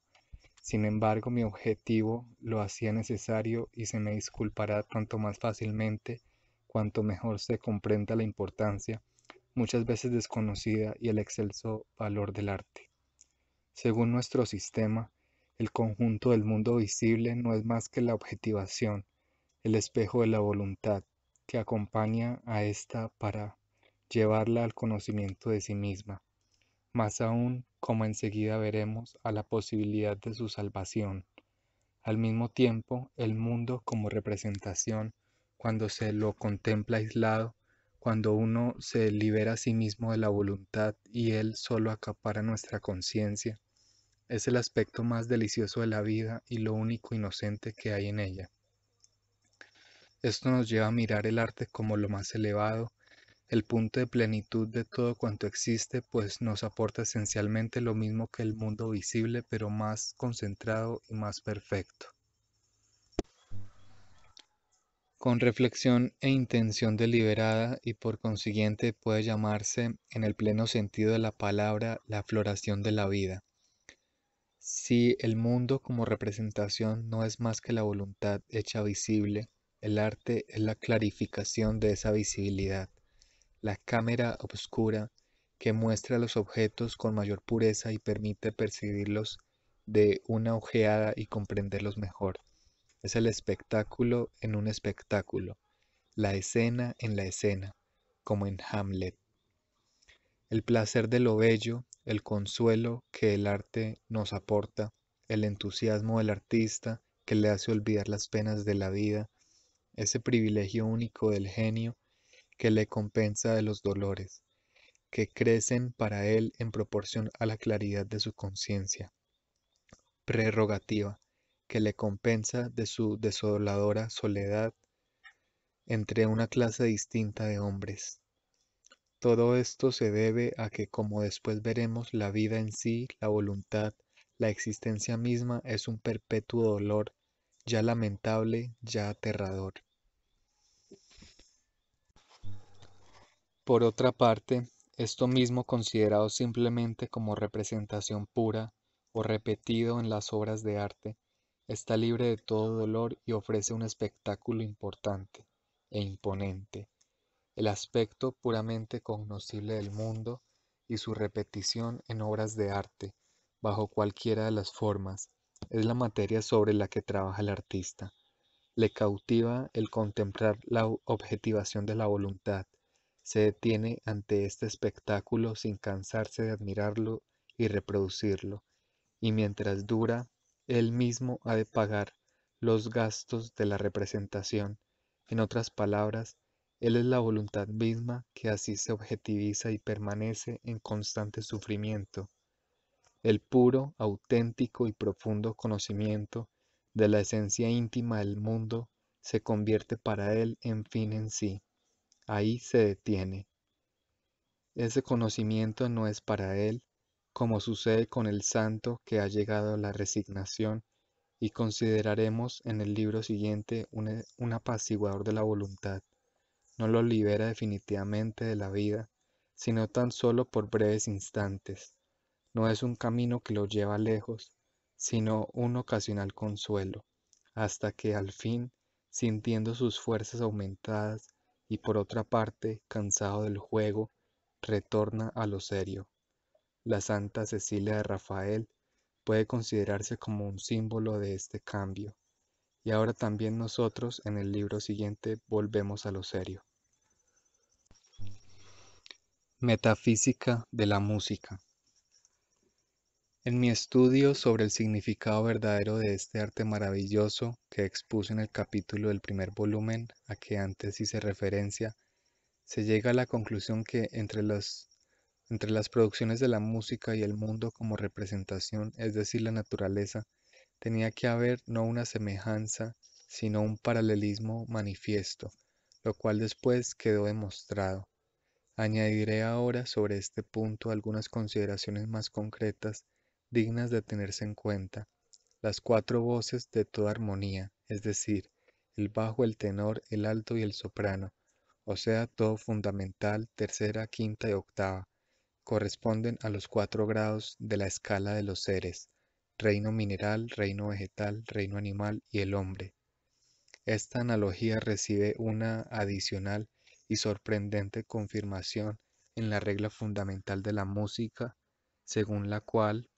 Sin embargo, mi objetivo lo hacía necesario y se me disculpará tanto más fácilmente cuanto mejor se comprenda la importancia, muchas veces desconocida, y el excelso valor del arte. Según nuestro sistema, el conjunto del mundo visible no es más que la objetivación, el espejo de la voluntad, que acompaña a ésta para llevarla al conocimiento de sí misma, más aún como enseguida veremos a la posibilidad de su salvación. Al mismo tiempo, el mundo como representación, cuando se lo contempla aislado, cuando uno se libera a sí mismo de la voluntad y él solo acapara nuestra conciencia, es el aspecto más delicioso de la vida y lo único inocente que hay en ella. Esto nos lleva a mirar el arte como lo más elevado, el punto de plenitud de todo cuanto existe, pues nos aporta esencialmente lo mismo que el mundo visible, pero más concentrado y más perfecto. Con reflexión e intención deliberada y por consiguiente puede llamarse, en el pleno sentido de la palabra, la floración de la vida. Si el mundo como representación no es más que la voluntad hecha visible, el arte es la clarificación de esa visibilidad, la cámara oscura que muestra los objetos con mayor pureza y permite percibirlos de una ojeada y comprenderlos mejor. Es el espectáculo en un espectáculo, la escena en la escena, como en Hamlet el placer de lo bello, el consuelo que el arte nos aporta, el entusiasmo del artista que le hace olvidar las penas de la vida, ese privilegio único del genio que le compensa de los dolores, que crecen para él en proporción a la claridad de su conciencia. Prerrogativa, que le compensa de su desoladora soledad entre una clase distinta de hombres, todo esto se debe a que, como después veremos, la vida en sí, la voluntad, la existencia misma es un perpetuo dolor, ya lamentable, ya aterrador. Por otra parte, esto mismo considerado simplemente como representación pura o repetido en las obras de arte, está libre de todo dolor y ofrece un espectáculo importante e imponente el aspecto puramente cognoscible del mundo y su repetición en obras de arte, bajo cualquiera de las formas, es la materia sobre la que trabaja el artista. Le cautiva el contemplar la objetivación de la voluntad. Se detiene ante este espectáculo sin cansarse de admirarlo y reproducirlo, y mientras dura, él mismo ha de pagar los gastos de la representación. En otras palabras, él es la voluntad misma que así se objetiviza y permanece en constante sufrimiento. El puro, auténtico y profundo conocimiento de la esencia íntima del mundo se convierte para él en fin en sí. Ahí se detiene. Ese conocimiento no es para él, como sucede con el santo que ha llegado a la resignación, y consideraremos en el libro siguiente un, apaciguador de la voluntad no lo libera definitivamente de la vida, sino tan solo por breves instantes. No es un camino que lo lleva lejos, sino un ocasional consuelo, hasta que al fin, sintiendo sus fuerzas aumentadas y por otra parte, cansado del juego, retorna a lo serio. La Santa Cecilia de Rafael puede considerarse como un símbolo de este cambio. Y ahora también nosotros en el libro siguiente volvemos a lo serio. Metafísica de la música. En mi estudio sobre el significado verdadero de este arte maravilloso que expuse en el capítulo del primer volumen a que antes hice referencia, se llega a la conclusión que entre las, producciones de la música y el mundo como representación, es decir, la naturaleza, tenía que haber no una semejanza, sino un paralelismo manifiesto, lo cual después quedó demostrado Añadiré ahora sobre este punto algunas consideraciones más concretas dignas de tenerse en cuenta. Las cuatro voces de toda armonía, es decir, el bajo, el tenor, el alto y el soprano, o sea, todo fundamental, tercera, quinta y octava, corresponden a los cuatro grados de la escala de los seres, reino mineral, reino vegetal, reino animal y el hombre. Esta analogía recibe una adicional y sorprendente confirmación en la regla fundamental de la música, según la cual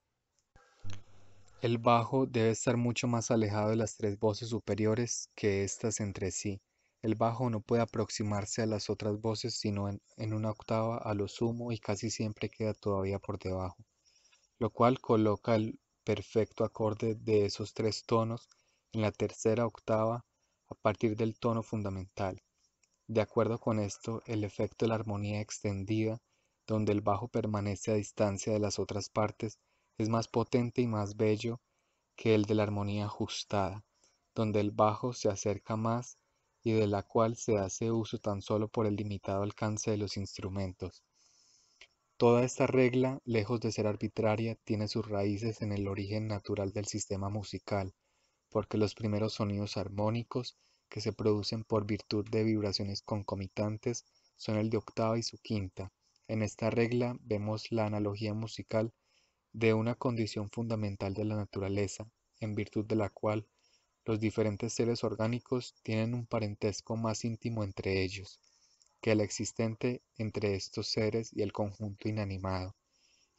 el bajo debe estar mucho más alejado de las tres voces superiores que éstas entre sí. El bajo no puede aproximarse a las otras voces sino en, una octava a lo sumo y casi siempre queda todavía por debajo, lo cual coloca el perfecto acorde de esos tres tonos en la tercera octava a partir del tono fundamental. De acuerdo con esto, el efecto de la armonía extendida, donde el bajo permanece a distancia de las otras partes, es más potente y más bello que el de la armonía ajustada, donde el bajo se acerca más y de la cual se hace uso tan solo por el limitado alcance de los instrumentos. Toda esta regla, lejos de ser arbitraria, tiene sus raíces en el origen natural del sistema musical, porque los primeros sonidos armónicos que se producen por virtud de vibraciones concomitantes son el de octava y su quinta. En esta regla vemos la analogía musical de una condición fundamental de la naturaleza, en virtud de la cual los diferentes seres orgánicos tienen un parentesco más íntimo entre ellos que el existente entre estos seres y el conjunto inanimado,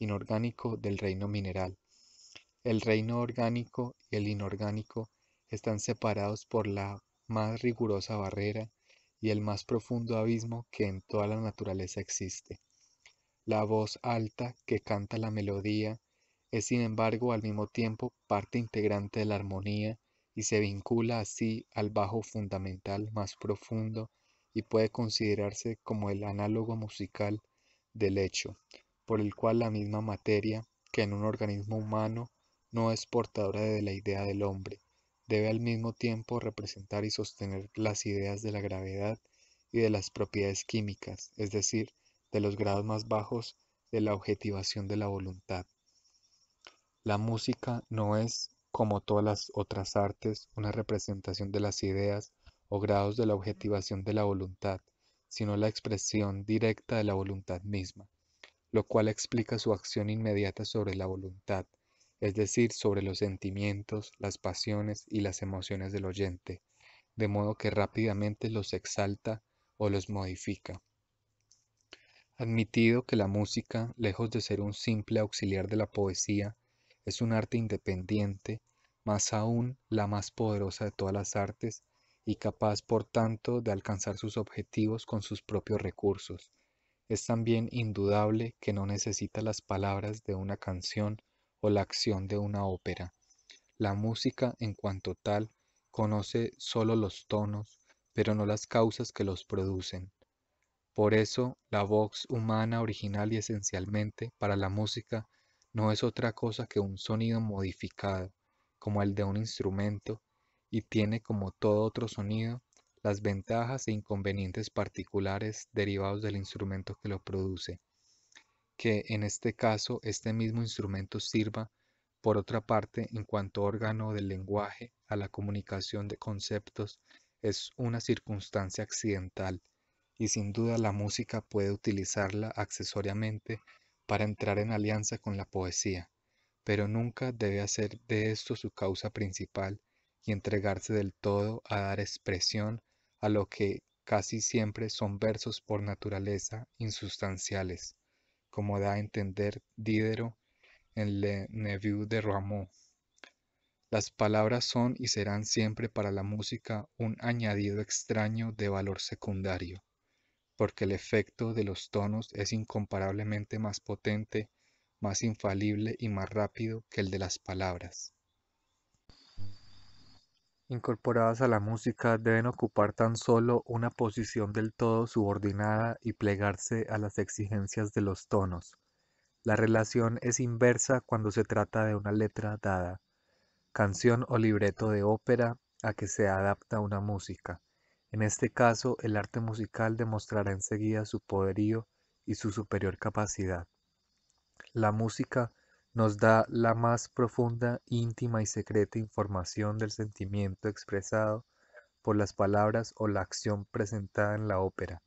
inorgánico del reino mineral. El reino orgánico y el inorgánico están separados por la más rigurosa barrera y el más profundo abismo que en toda la naturaleza existe. La voz alta que canta la melodía es sin embargo al mismo tiempo parte integrante de la armonía y se vincula así al bajo fundamental más profundo y puede considerarse como el análogo musical del hecho, por el cual la misma materia que en un organismo humano no es portadora de la idea del hombre, debe al mismo tiempo representar y sostener las ideas de la gravedad y de las propiedades químicas, es decir, de los grados más bajos de la objetivación de la voluntad. La música no es, como todas las otras artes, una representación de las ideas o grados de la objetivación de la voluntad, sino la expresión directa de la voluntad misma, lo cual explica su acción inmediata sobre la voluntad, es decir, sobre los sentimientos, las pasiones y las emociones del oyente, de modo que rápidamente los exalta o los modifica. Admitido que la música, lejos de ser un simple auxiliar de la poesía, es un arte independiente, más aún la más poderosa de todas las artes y capaz por tanto de alcanzar sus objetivos con sus propios recursos. Es también indudable que no necesita las palabras de una canción o la acción de una ópera. La música, en cuanto tal, conoce sólo los tonos, pero no las causas que los producen. Por eso, la voz humana original y esencialmente para la música no es otra cosa que un sonido modificado, como el de un instrumento, y tiene como todo otro sonido las ventajas e inconvenientes particulares derivados del instrumento que lo produce que en este caso este mismo instrumento sirva, por otra parte, en cuanto órgano del lenguaje a la comunicación de conceptos, es una circunstancia accidental y sin duda la música puede utilizarla accesoriamente para entrar en alianza con la poesía, pero nunca debe hacer de esto su causa principal y entregarse del todo a dar expresión a lo que casi siempre son versos por naturaleza insustanciales como da a entender Diderot en Le Neveu de Rameau. Las palabras son y serán siempre para la música un añadido extraño de valor secundario, porque el efecto de los tonos es incomparablemente más potente, más infalible y más rápido que el de las palabras incorporadas a la música deben ocupar tan solo una posición del todo subordinada y plegarse a las exigencias de los tonos. La relación es inversa cuando se trata de una letra dada, canción o libreto de ópera a que se adapta una música. En este caso, el arte musical demostrará enseguida su poderío y su superior capacidad. La música nos da la más profunda, íntima y secreta información del sentimiento expresado por las palabras o la acción presentada en la ópera.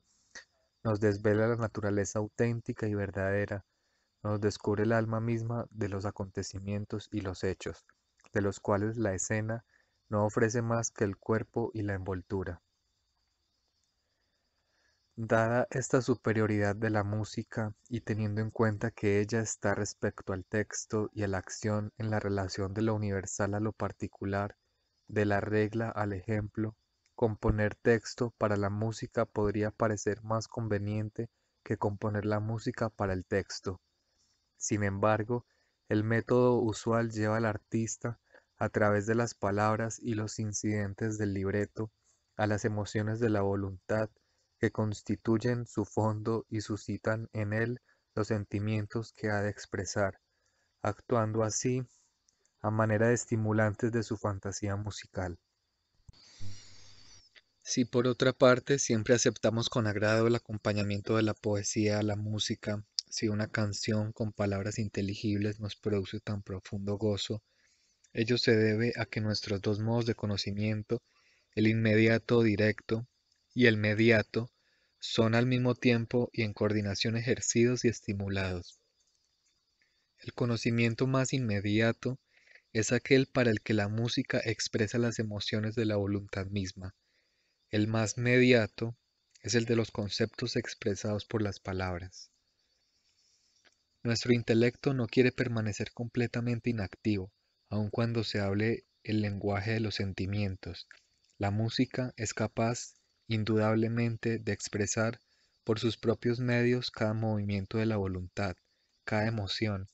Nos desvela la naturaleza auténtica y verdadera, nos descubre el alma misma de los acontecimientos y los hechos, de los cuales la escena no ofrece más que el cuerpo y la envoltura. Dada esta superioridad de la música y teniendo en cuenta que ella está respecto al texto y a la acción en la relación de lo universal a lo particular, de la regla al ejemplo, componer texto para la música podría parecer más conveniente que componer la música para el texto. Sin embargo, el método usual lleva al artista, a través de las palabras y los incidentes del libreto, a las emociones de la voluntad, que constituyen su fondo y suscitan en él los sentimientos que ha de expresar, actuando así a manera de estimulantes de su fantasía musical. Si por otra parte siempre aceptamos con agrado el acompañamiento de la poesía a la música, si una canción con palabras inteligibles nos produce tan profundo gozo, ello se debe a que nuestros dos modos de conocimiento, el inmediato directo y el mediato son al mismo tiempo y en coordinación ejercidos y estimulados. El conocimiento más inmediato es aquel para el que la música expresa las emociones de la voluntad misma. El más mediato es el de los conceptos expresados por las palabras. Nuestro intelecto no quiere permanecer completamente inactivo, aun cuando se hable el lenguaje de los sentimientos. La música es capaz indudablemente, de expresar por sus propios medios cada movimiento de la voluntad, cada emoción,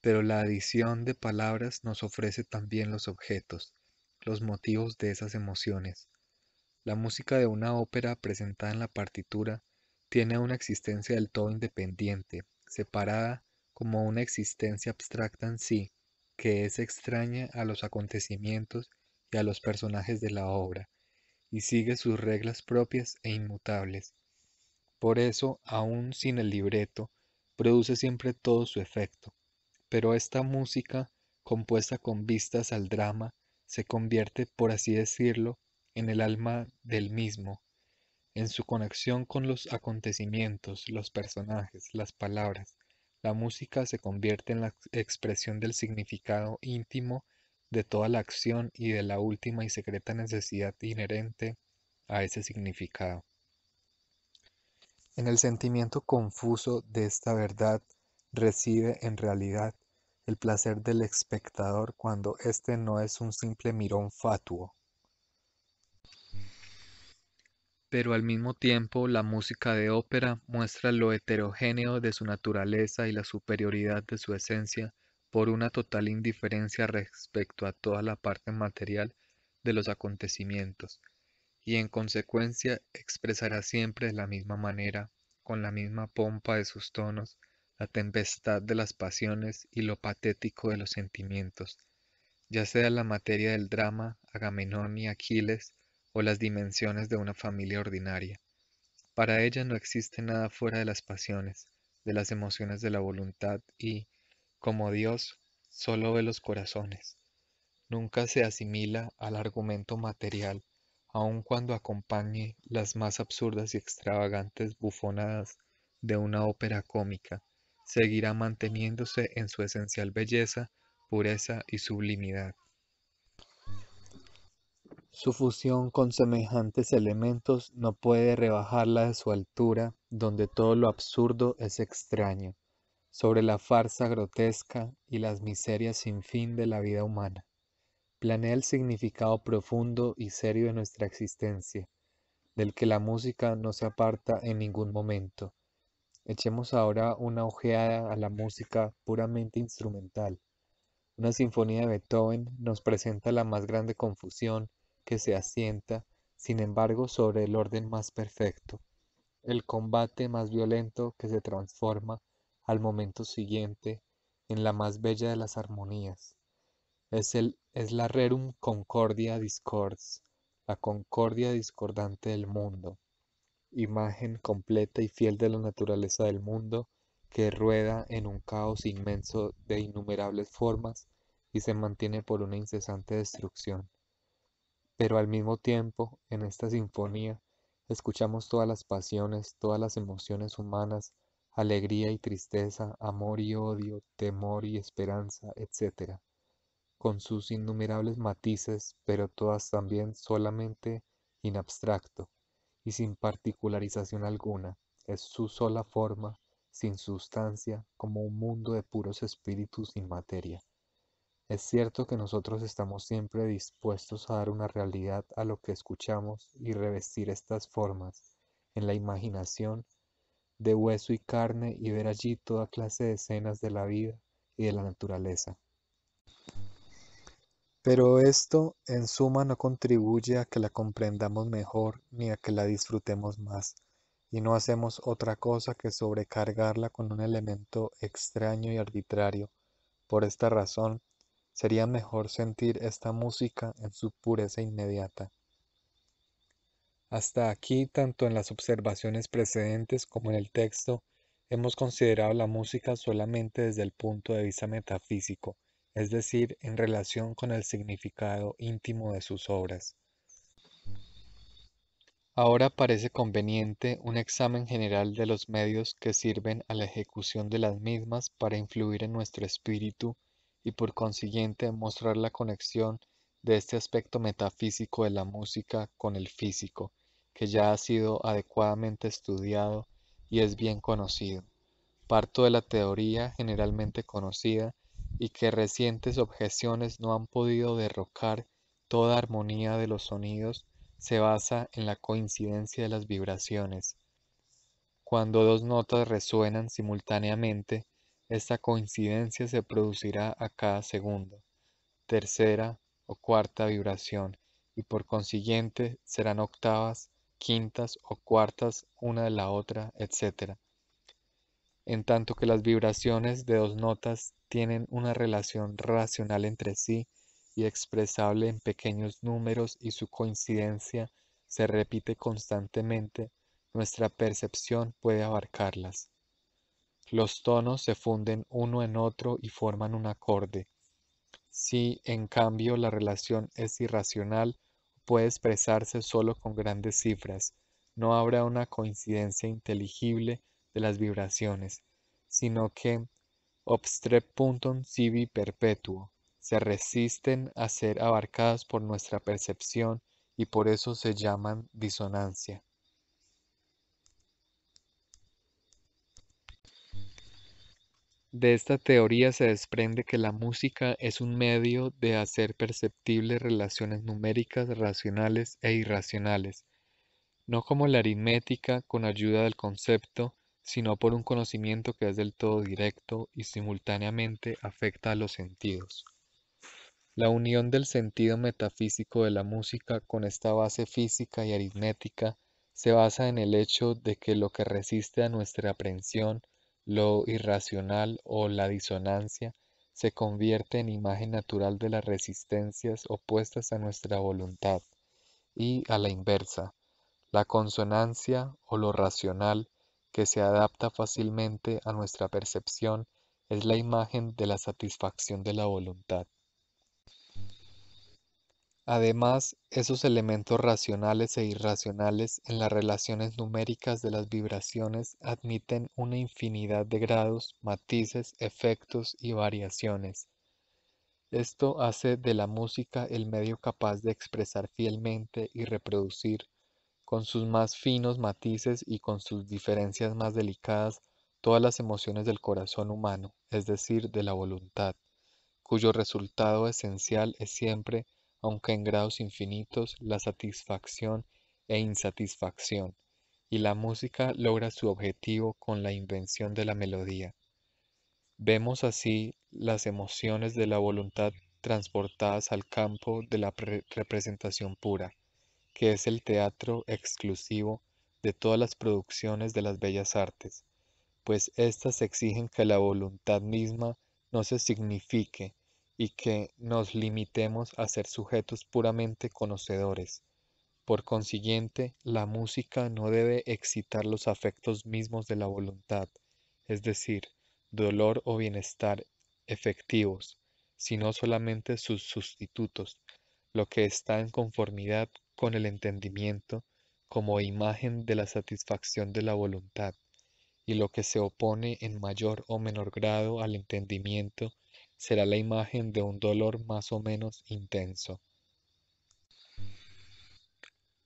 pero la adición de palabras nos ofrece también los objetos, los motivos de esas emociones. La música de una ópera presentada en la partitura tiene una existencia del todo independiente, separada como una existencia abstracta en sí, que es extraña a los acontecimientos y a los personajes de la obra, y sigue sus reglas propias e inmutables. Por eso, aún sin el libreto, produce siempre todo su efecto. Pero esta música, compuesta con vistas al drama, se convierte, por así decirlo, en el alma del mismo, en su conexión con los acontecimientos, los personajes, las palabras. La música se convierte en la expresión del significado íntimo de toda la acción y de la última y secreta necesidad inherente a ese significado. En el sentimiento confuso de esta verdad reside en realidad el placer del espectador cuando éste no es un simple mirón fatuo. Pero al mismo tiempo la música de ópera muestra lo heterogéneo de su naturaleza y la superioridad de su esencia por una total indiferencia respecto a toda la parte material de los acontecimientos, y en consecuencia expresará siempre de la misma manera, con la misma pompa de sus tonos, la tempestad de las pasiones y lo patético de los sentimientos, ya sea la materia del drama, Agamenón y Aquiles, o las dimensiones de una familia ordinaria. Para ella no existe nada fuera de las pasiones, de las emociones de la voluntad y, como Dios, solo ve los corazones. Nunca se asimila al argumento material, aun cuando acompañe las más absurdas y extravagantes bufonadas de una ópera cómica, seguirá manteniéndose en su esencial belleza, pureza y sublimidad. Su fusión con semejantes elementos no puede rebajarla de su altura, donde todo lo absurdo es extraño sobre la farsa grotesca y las miserias sin fin de la vida humana. Planea el significado profundo y serio de nuestra existencia, del que la música no se aparta en ningún momento. Echemos ahora una ojeada a la música puramente instrumental. Una sinfonía de Beethoven nos presenta la más grande confusión que se asienta, sin embargo, sobre el orden más perfecto, el combate más violento que se transforma al momento siguiente en la más bella de las armonías. Es, el, es la rerum concordia discords, la concordia discordante del mundo, imagen completa y fiel de la naturaleza del mundo que rueda en un caos inmenso de innumerables formas y se mantiene por una incesante destrucción. Pero al mismo tiempo, en esta sinfonía, escuchamos todas las pasiones, todas las emociones humanas, alegría y tristeza, amor y odio, temor y esperanza, etc., con sus innumerables matices, pero todas también solamente in abstracto y sin particularización alguna, es su sola forma, sin sustancia, como un mundo de puros espíritus sin materia. Es cierto que nosotros estamos siempre dispuestos a dar una realidad a lo que escuchamos y revestir estas formas en la imaginación de hueso y carne y ver allí toda clase de escenas de la vida y de la naturaleza. Pero esto en suma no contribuye a que la comprendamos mejor ni a que la disfrutemos más, y no hacemos otra cosa que sobrecargarla con un elemento extraño y arbitrario. Por esta razón, sería mejor sentir esta música en su pureza inmediata hasta aquí, tanto en las observaciones precedentes como en el texto, hemos considerado la música solamente desde el punto de vista metafísico, es decir, en relación con el significado íntimo de sus obras. Ahora parece conveniente un examen general de los medios que sirven a la ejecución de las mismas para influir en nuestro espíritu y por consiguiente mostrar la conexión de este aspecto metafísico de la música con el físico, que ya ha sido adecuadamente estudiado y es bien conocido. Parto de la teoría generalmente conocida y que recientes objeciones no han podido derrocar toda armonía de los sonidos se basa en la coincidencia de las vibraciones. Cuando dos notas resuenan simultáneamente, esta coincidencia se producirá a cada segundo, tercera o cuarta vibración, y por consiguiente serán octavas quintas o cuartas una de la otra, etc. En tanto que las vibraciones de dos notas tienen una relación racional entre sí y expresable en pequeños números y su coincidencia se repite constantemente, nuestra percepción puede abarcarlas. Los tonos se funden uno en otro y forman un acorde. Si, en cambio, la relación es irracional, puede expresarse solo con grandes cifras, no habrá una coincidencia inteligible de las vibraciones, sino que obstrepuntum sibi perpetuo, se resisten a ser abarcadas por nuestra percepción y por eso se llaman disonancia. De esta teoría se desprende que la música es un medio de hacer perceptibles relaciones numéricas racionales e irracionales, no como la aritmética con ayuda del concepto, sino por un conocimiento que es del todo directo y simultáneamente afecta a los sentidos. La unión del sentido metafísico de la música con esta base física y aritmética se basa en el hecho de que lo que resiste a nuestra aprehensión lo irracional o la disonancia se convierte en imagen natural de las resistencias opuestas a nuestra voluntad y a la inversa. La consonancia o lo racional que se adapta fácilmente a nuestra percepción es la imagen de la satisfacción de la voluntad. Además, esos elementos racionales e irracionales en las relaciones numéricas de las vibraciones admiten una infinidad de grados, matices, efectos y variaciones. Esto hace de la música el medio capaz de expresar fielmente y reproducir, con sus más finos matices y con sus diferencias más delicadas, todas las emociones del corazón humano, es decir, de la voluntad, cuyo resultado esencial es siempre aunque en grados infinitos, la satisfacción e insatisfacción, y la música logra su objetivo con la invención de la melodía. Vemos así las emociones de la voluntad transportadas al campo de la representación pura, que es el teatro exclusivo de todas las producciones de las bellas artes, pues éstas exigen que la voluntad misma no se signifique, y que nos limitemos a ser sujetos puramente conocedores. Por consiguiente, la música no debe excitar los afectos mismos de la voluntad, es decir, dolor o bienestar efectivos, sino solamente sus sustitutos, lo que está en conformidad con el entendimiento como imagen de la satisfacción de la voluntad, y lo que se opone en mayor o menor grado al entendimiento será la imagen de un dolor más o menos intenso.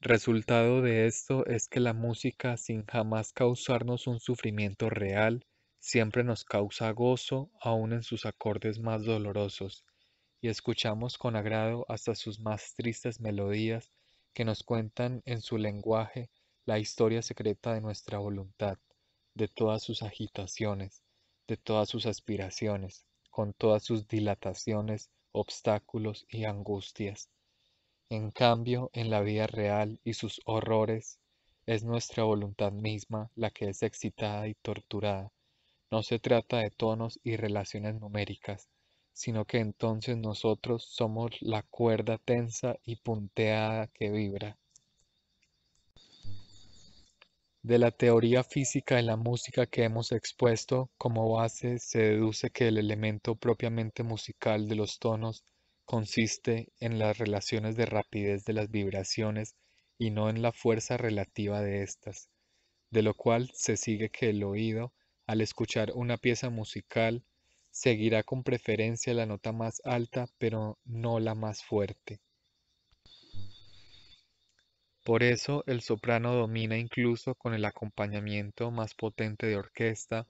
Resultado de esto es que la música, sin jamás causarnos un sufrimiento real, siempre nos causa gozo aun en sus acordes más dolorosos, y escuchamos con agrado hasta sus más tristes melodías que nos cuentan en su lenguaje la historia secreta de nuestra voluntad, de todas sus agitaciones, de todas sus aspiraciones, con todas sus dilataciones, obstáculos y angustias. En cambio, en la vida real y sus horrores, es nuestra voluntad misma la que es excitada y torturada. No se trata de tonos y relaciones numéricas, sino que entonces nosotros somos la cuerda tensa y punteada que vibra. De la teoría física de la música que hemos expuesto como base se deduce que el elemento propiamente musical de los tonos consiste en las relaciones de rapidez de las vibraciones y no en la fuerza relativa de éstas, de lo cual se sigue que el oído, al escuchar una pieza musical, seguirá con preferencia la nota más alta pero no la más fuerte. Por eso el soprano domina incluso con el acompañamiento más potente de orquesta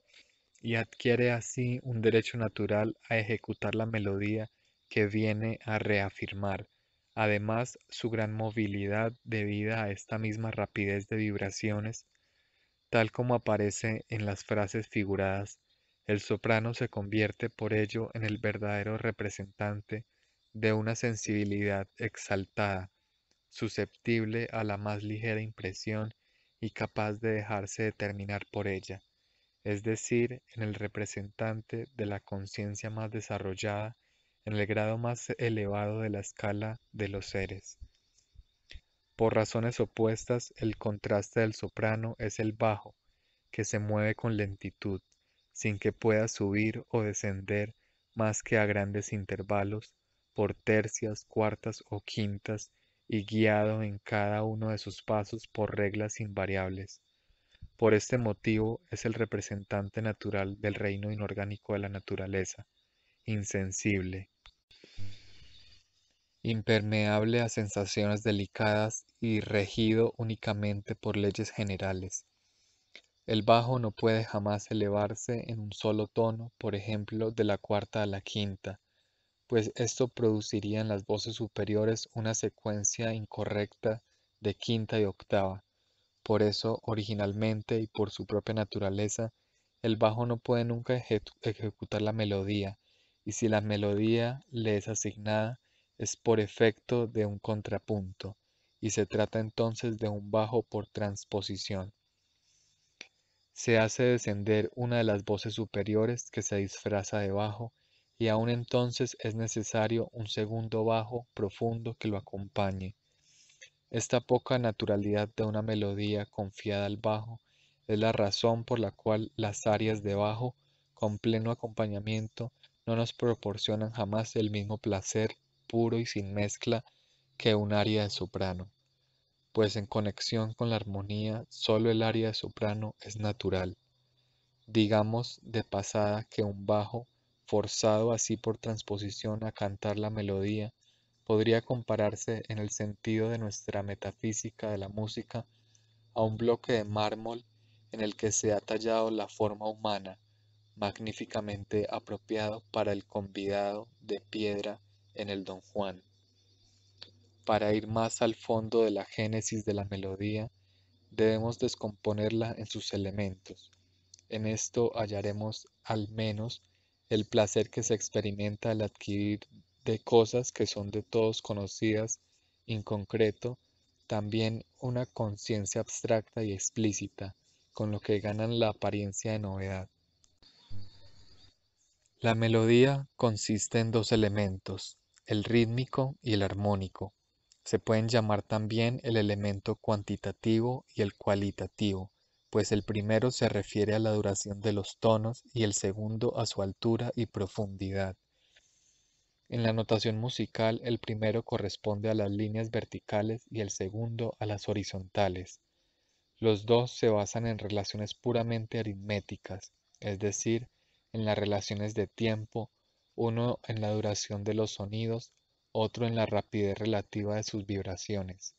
y adquiere así un derecho natural a ejecutar la melodía que viene a reafirmar, además su gran movilidad debida a esta misma rapidez de vibraciones, tal como aparece en las frases figuradas, el soprano se convierte por ello en el verdadero representante de una sensibilidad exaltada susceptible a la más ligera impresión y capaz de dejarse determinar por ella, es decir, en el representante de la conciencia más desarrollada en el grado más elevado de la escala de los seres. Por razones opuestas, el contraste del soprano es el bajo, que se mueve con lentitud, sin que pueda subir o descender más que a grandes intervalos, por tercias, cuartas o quintas, y guiado en cada uno de sus pasos por reglas invariables. Por este motivo es el representante natural del reino inorgánico de la naturaleza, insensible, impermeable a sensaciones delicadas y regido únicamente por leyes generales. El bajo no puede jamás elevarse en un solo tono, por ejemplo, de la cuarta a la quinta, pues esto produciría en las voces superiores una secuencia incorrecta de quinta y octava. Por eso, originalmente y por su propia naturaleza, el bajo no puede nunca ejecutar la melodía, y si la melodía le es asignada, es por efecto de un contrapunto, y se trata entonces de un bajo por transposición. Se hace descender una de las voces superiores que se disfraza de bajo y aún entonces es necesario un segundo bajo profundo que lo acompañe. Esta poca naturalidad de una melodía confiada al bajo es la razón por la cual las áreas de bajo con pleno acompañamiento no nos proporcionan jamás el mismo placer puro y sin mezcla que un área de soprano, pues en conexión con la armonía solo el área de soprano es natural. Digamos de pasada que un bajo forzado así por transposición a cantar la melodía, podría compararse en el sentido de nuestra metafísica de la música a un bloque de mármol en el que se ha tallado la forma humana, magníficamente apropiado para el convidado de piedra en el Don Juan. Para ir más al fondo de la génesis de la melodía, debemos descomponerla en sus elementos. En esto hallaremos al menos el placer que se experimenta al adquirir de cosas que son de todos conocidas, en concreto, también una conciencia abstracta y explícita, con lo que ganan la apariencia de novedad. La melodía consiste en dos elementos, el rítmico y el armónico. Se pueden llamar también el elemento cuantitativo y el cualitativo pues el primero se refiere a la duración de los tonos y el segundo a su altura y profundidad. En la notación musical, el primero corresponde a las líneas verticales y el segundo a las horizontales. Los dos se basan en relaciones puramente aritméticas, es decir, en las relaciones de tiempo, uno en la duración de los sonidos, otro en la rapidez relativa de sus vibraciones.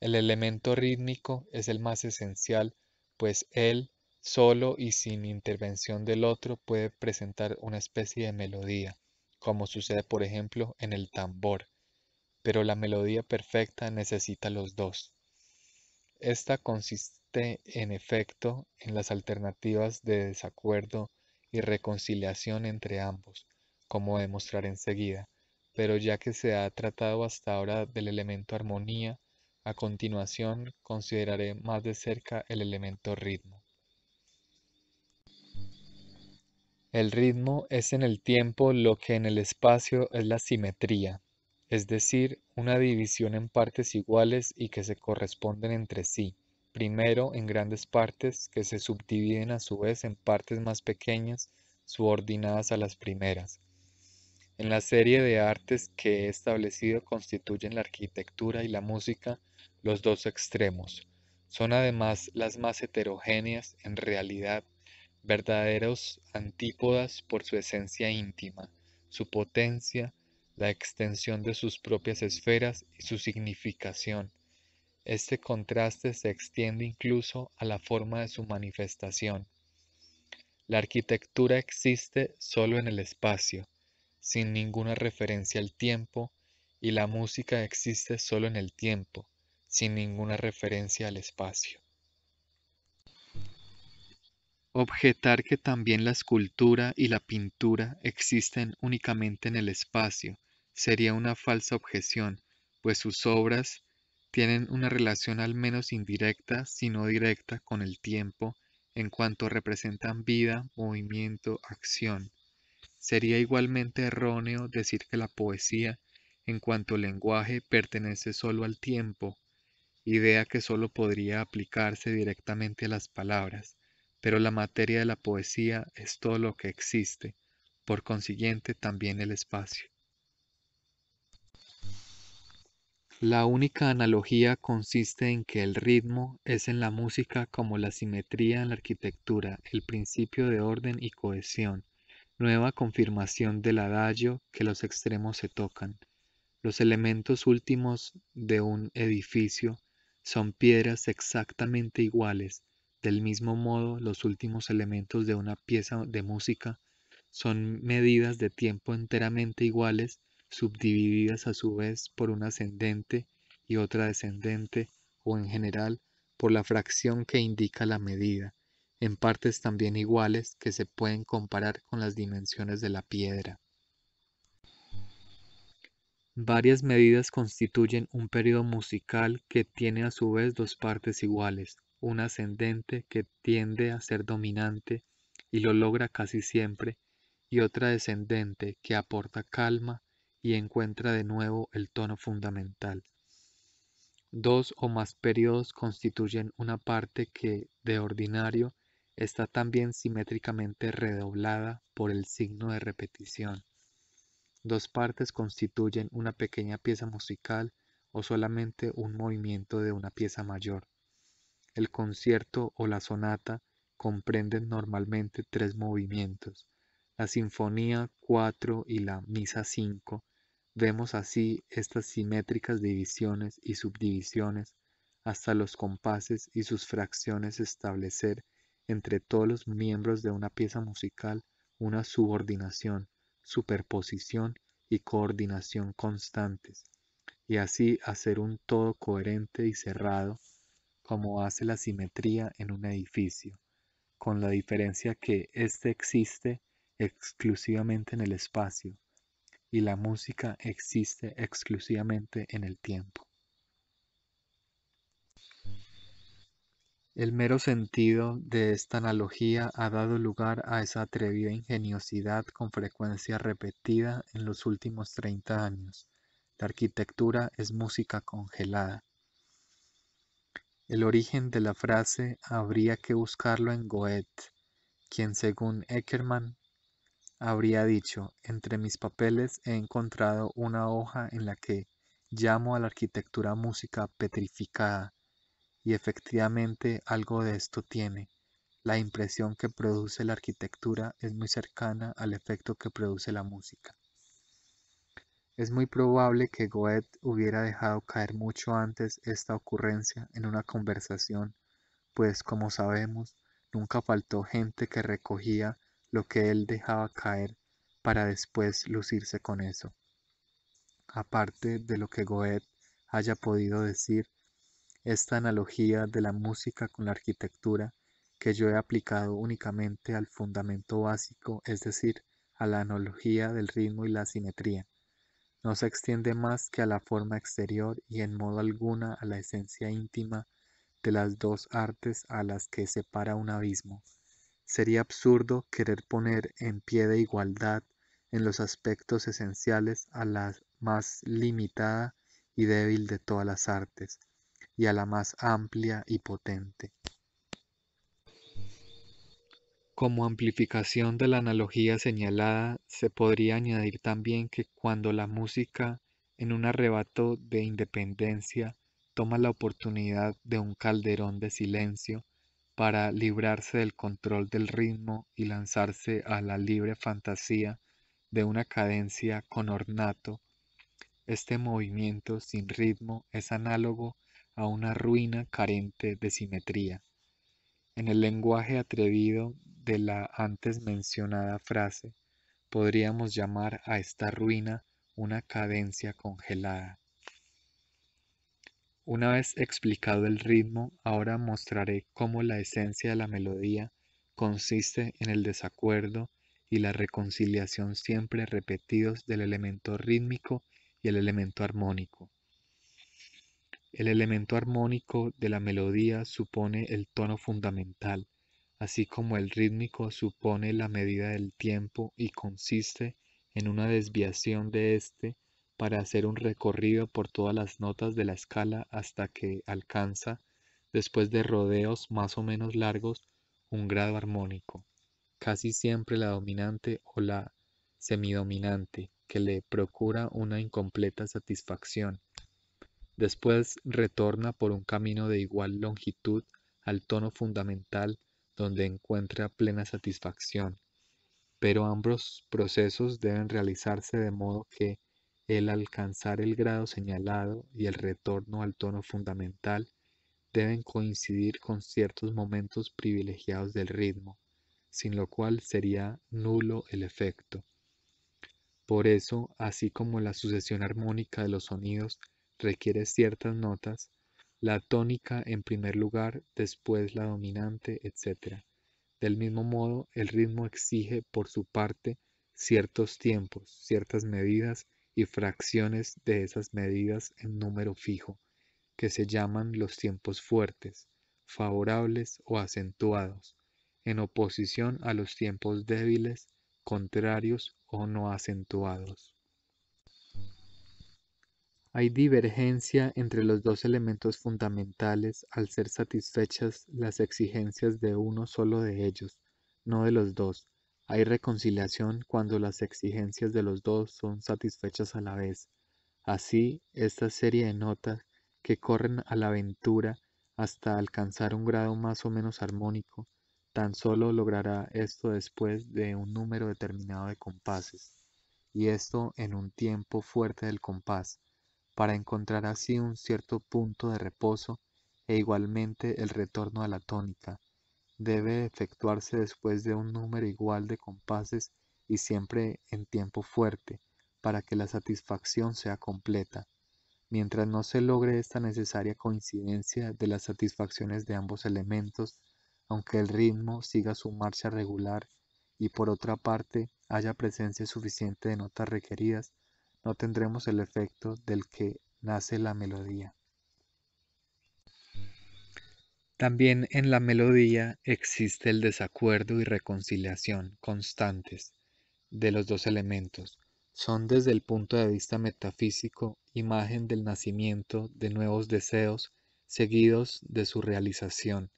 El elemento rítmico es el más esencial pues él, solo y sin intervención del otro, puede presentar una especie de melodía, como sucede por ejemplo en el tambor, pero la melodía perfecta necesita los dos. Esta consiste en efecto en las alternativas de desacuerdo y reconciliación entre ambos, como demostraré enseguida, pero ya que se ha tratado hasta ahora del elemento armonía, a continuación consideraré más de cerca el elemento ritmo. El ritmo es en el tiempo lo que en el espacio es la simetría, es decir, una división en partes iguales y que se corresponden entre sí, primero en grandes partes que se subdividen a su vez en partes más pequeñas subordinadas a las primeras, en la serie de artes que he establecido constituyen la arquitectura y la música los dos extremos. Son además las más heterogéneas en realidad, verdaderos antípodas por su esencia íntima, su potencia, la extensión de sus propias esferas y su significación. Este contraste se extiende incluso a la forma de su manifestación. La arquitectura existe solo en el espacio, sin ninguna referencia al tiempo, y la música existe solo en el tiempo, sin ninguna referencia al espacio. Objetar que también la escultura y la pintura existen únicamente en el espacio sería una falsa objeción, pues sus obras tienen una relación al menos indirecta, si no directa, con el tiempo en cuanto representan vida, movimiento, acción. Sería igualmente erróneo decir que la poesía, en cuanto lenguaje, pertenece solo al tiempo, idea que solo podría aplicarse directamente a las palabras, pero la materia de la poesía es todo lo que existe, por consiguiente también el espacio. La única analogía consiste en que el ritmo es en la música como la simetría en la arquitectura, el principio de orden y cohesión, nueva confirmación del adagio que los extremos se tocan. Los elementos últimos de un edificio son piedras exactamente iguales, del mismo modo los últimos elementos de una pieza de música son medidas de tiempo enteramente iguales, subdivididas a su vez por un ascendente y otra descendente, o en general por la fracción que indica la medida en partes también iguales que se pueden comparar con las dimensiones de la piedra. Varias medidas constituyen un periodo musical que tiene a su vez dos partes iguales, una ascendente que tiende a ser dominante y lo logra casi siempre, y otra descendente que aporta calma y encuentra de nuevo el tono fundamental. Dos o más periodos constituyen una parte que, de ordinario, está también simétricamente redoblada por el signo de repetición. Dos partes constituyen una pequeña pieza musical o solamente un movimiento de una pieza mayor. El concierto o la sonata comprenden normalmente tres movimientos, la sinfonía 4 y la misa 5. Vemos así estas simétricas divisiones y subdivisiones hasta los compases y sus fracciones establecer entre todos los miembros de una pieza musical una subordinación, superposición y coordinación constantes, y así hacer un todo coherente y cerrado como hace la simetría en un edificio, con la diferencia que éste existe exclusivamente en el espacio y la música existe exclusivamente en el tiempo. El mero sentido de esta analogía ha dado lugar a esa atrevida ingeniosidad con frecuencia repetida en los últimos 30 años. La arquitectura es música congelada. El origen de la frase habría que buscarlo en Goethe, quien según Eckermann habría dicho, entre mis papeles he encontrado una hoja en la que llamo a la arquitectura música petrificada y efectivamente algo de esto tiene. La impresión que produce la arquitectura es muy cercana al efecto que produce la música. Es muy probable que Goethe hubiera dejado caer mucho antes esta ocurrencia en una conversación, pues como sabemos, nunca faltó gente que recogía lo que él dejaba caer para después lucirse con eso. Aparte de lo que Goethe haya podido decir, esta analogía de la música con la arquitectura que yo he aplicado únicamente al fundamento básico, es decir, a la analogía del ritmo y la simetría. No se extiende más que a la forma exterior y en modo alguna a la esencia íntima de las dos artes a las que separa un abismo. Sería absurdo querer poner en pie de igualdad en los aspectos esenciales a la más limitada y débil de todas las artes, y a la más amplia y potente. Como amplificación de la analogía señalada, se podría añadir también que cuando la música, en un arrebato de independencia, toma la oportunidad de un calderón de silencio para librarse del control del ritmo y lanzarse a la libre fantasía de una cadencia con ornato, este movimiento sin ritmo es análogo a una ruina carente de simetría. En el lenguaje atrevido de la antes mencionada frase, podríamos llamar a esta ruina una cadencia congelada. Una vez explicado el ritmo, ahora mostraré cómo la esencia de la melodía consiste en el desacuerdo y la reconciliación siempre repetidos del elemento rítmico y el elemento armónico. El elemento armónico de la melodía supone el tono fundamental, así como el rítmico supone la medida del tiempo y consiste en una desviación de éste para hacer un recorrido por todas las notas de la escala hasta que alcanza, después de rodeos más o menos largos, un grado armónico, casi siempre la dominante o la semidominante, que le procura una incompleta satisfacción Después retorna por un camino de igual longitud al tono fundamental donde encuentra plena satisfacción, pero ambos procesos deben realizarse de modo que el alcanzar el grado señalado y el retorno al tono fundamental deben coincidir con ciertos momentos privilegiados del ritmo, sin lo cual sería nulo el efecto. Por eso, así como la sucesión armónica de los sonidos requiere ciertas notas, la tónica en primer lugar, después la dominante, etc. Del mismo modo, el ritmo exige por su parte ciertos tiempos, ciertas medidas y fracciones de esas medidas en número fijo, que se llaman los tiempos fuertes, favorables o acentuados, en oposición a los tiempos débiles, contrarios o no acentuados. Hay divergencia entre los dos elementos fundamentales al ser satisfechas las exigencias de uno solo de ellos, no de los dos. Hay reconciliación cuando las exigencias de los dos son satisfechas a la vez. Así, esta serie de notas que corren a la aventura hasta alcanzar un grado más o menos armónico, tan solo logrará esto después de un número determinado de compases, y esto en un tiempo fuerte del compás para encontrar así un cierto punto de reposo e igualmente el retorno a la tónica. Debe efectuarse después de un número igual de compases y siempre en tiempo fuerte, para que la satisfacción sea completa. Mientras no se logre esta necesaria coincidencia de las satisfacciones de ambos elementos, aunque el ritmo siga su marcha regular y por otra parte haya presencia suficiente de notas requeridas, no tendremos el efecto del que nace la melodía. También en la melodía existe el desacuerdo y reconciliación constantes de los dos elementos. Son desde el punto de vista metafísico imagen del nacimiento de nuevos deseos seguidos de su realización.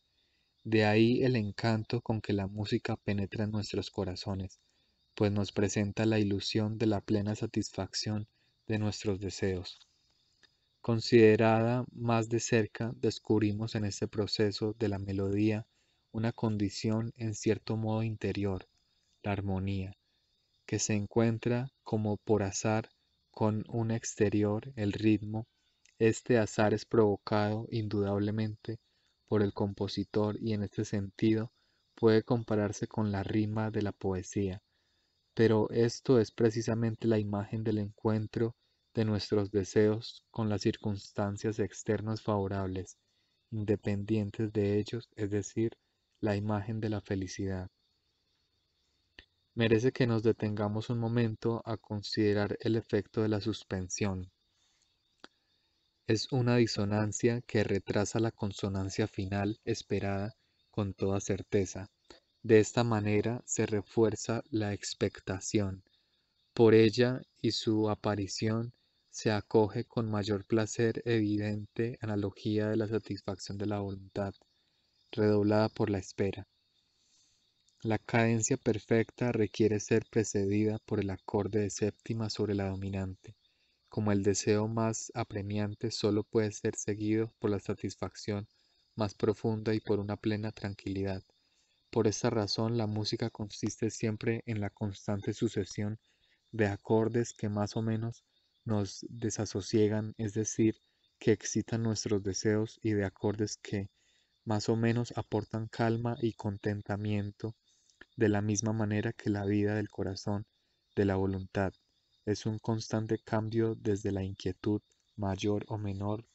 De ahí el encanto con que la música penetra en nuestros corazones pues nos presenta la ilusión de la plena satisfacción de nuestros deseos. Considerada más de cerca, descubrimos en este proceso de la melodía una condición en cierto modo interior, la armonía, que se encuentra como por azar con un exterior, el ritmo. Este azar es provocado indudablemente por el compositor y en este sentido puede compararse con la rima de la poesía, pero esto es precisamente la imagen del encuentro de nuestros deseos con las circunstancias externas favorables, independientes de ellos, es decir, la imagen de la felicidad. Merece que nos detengamos un momento a considerar el efecto de la suspensión. Es una disonancia que retrasa la consonancia final esperada con toda certeza. De esta manera se refuerza la expectación. Por ella y su aparición se acoge con mayor placer evidente analogía de la satisfacción de la voluntad, redoblada por la espera. La cadencia perfecta requiere ser precedida por el acorde de séptima sobre la dominante, como el deseo más apremiante solo puede ser seguido por la satisfacción más profunda y por una plena tranquilidad. Por esta razón, la música consiste siempre en la constante sucesión de acordes que más o menos nos desasosiegan, es decir, que excitan nuestros deseos y de acordes que más o menos aportan calma y contentamiento, de la misma manera que la vida del corazón, de la voluntad, es un constante cambio desde la inquietud mayor o menor,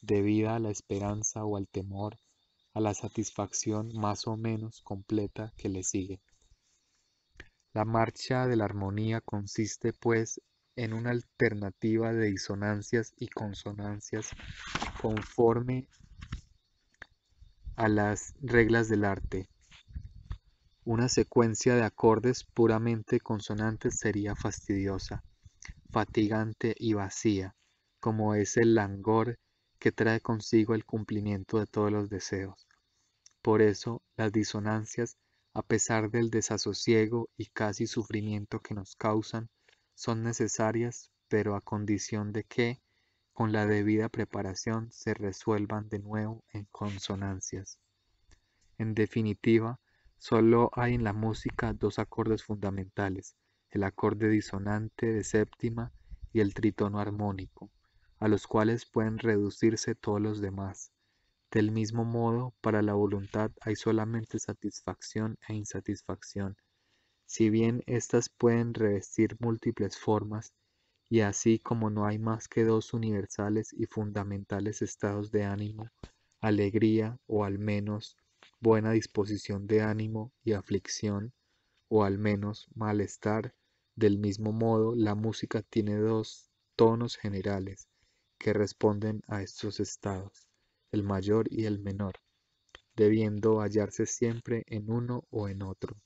debida a la esperanza o al temor, a la satisfacción más o menos completa que le sigue. La marcha de la armonía consiste pues en una alternativa de disonancias y consonancias conforme a las reglas del arte. Una secuencia de acordes puramente consonantes sería fastidiosa, fatigante y vacía, como es el langor que trae consigo el cumplimiento de todos los deseos. Por eso, las disonancias, a pesar del desasosiego y casi sufrimiento que nos causan, son necesarias, pero a condición de que, con la debida preparación, se resuelvan de nuevo en consonancias. En definitiva, solo hay en la música dos acordes fundamentales, el acorde disonante de séptima y el tritono armónico a los cuales pueden reducirse todos los demás. Del mismo modo, para la voluntad hay solamente satisfacción e insatisfacción, si bien éstas pueden revestir múltiples formas, y así como no hay más que dos universales y fundamentales estados de ánimo, alegría o al menos buena disposición de ánimo y aflicción, o al menos malestar, del mismo modo la música tiene dos tonos generales, que responden a estos estados, el mayor y el menor, debiendo hallarse siempre en uno o en otro.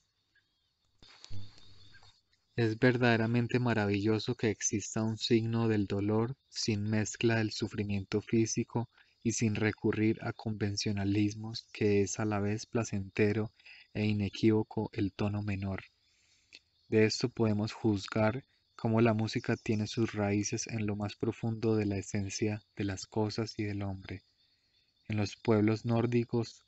Es verdaderamente maravilloso que exista un signo del dolor sin mezcla del sufrimiento físico y sin recurrir a convencionalismos que es a la vez placentero e inequívoco el tono menor. De esto podemos juzgar como la música tiene sus raíces en lo más profundo de la esencia de las cosas y del hombre, en los pueblos nórdicos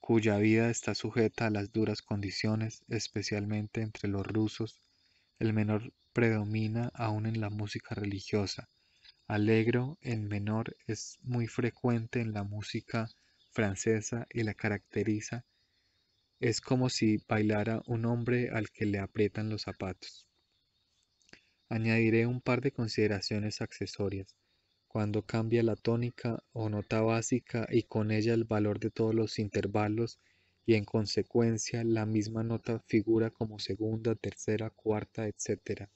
cuya vida está sujeta a las duras condiciones, especialmente entre los rusos, el menor predomina aún en la música religiosa. Alegro en menor es muy frecuente en la música francesa y la caracteriza. Es como si bailara un hombre al que le aprietan los zapatos. Añadiré un par de consideraciones accesorias, cuando cambia la tónica o nota básica y con ella el valor de todos los intervalos y en consecuencia la misma nota figura como segunda, tercera, cuarta, etc.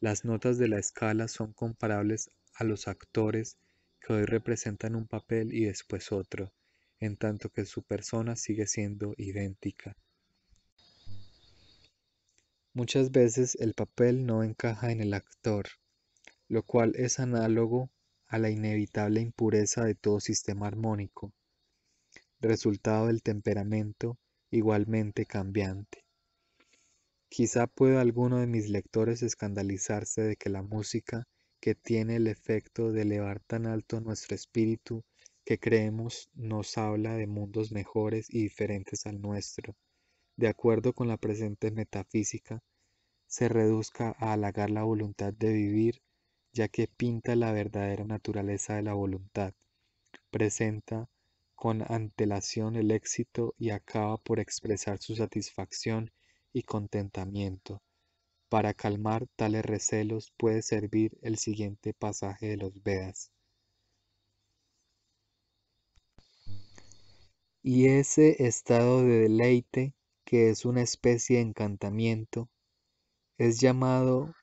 Las notas de la escala son comparables a los actores que hoy representan un papel y después otro, en tanto que su persona sigue siendo idéntica. Muchas veces el papel no encaja en el actor, lo cual es análogo a la inevitable impureza de todo sistema armónico, resultado del temperamento igualmente cambiante. Quizá pueda alguno de mis lectores escandalizarse de que la música que tiene el efecto de elevar tan alto nuestro espíritu que creemos nos habla de mundos mejores y diferentes al nuestro de acuerdo con la presente metafísica, se reduzca a halagar la voluntad de vivir, ya que pinta la verdadera naturaleza de la voluntad, presenta con antelación el éxito y acaba por expresar su satisfacción y contentamiento. Para calmar tales recelos puede servir el siguiente pasaje de los Vedas. Y ese estado de deleite que es una especie de encantamiento, es llamado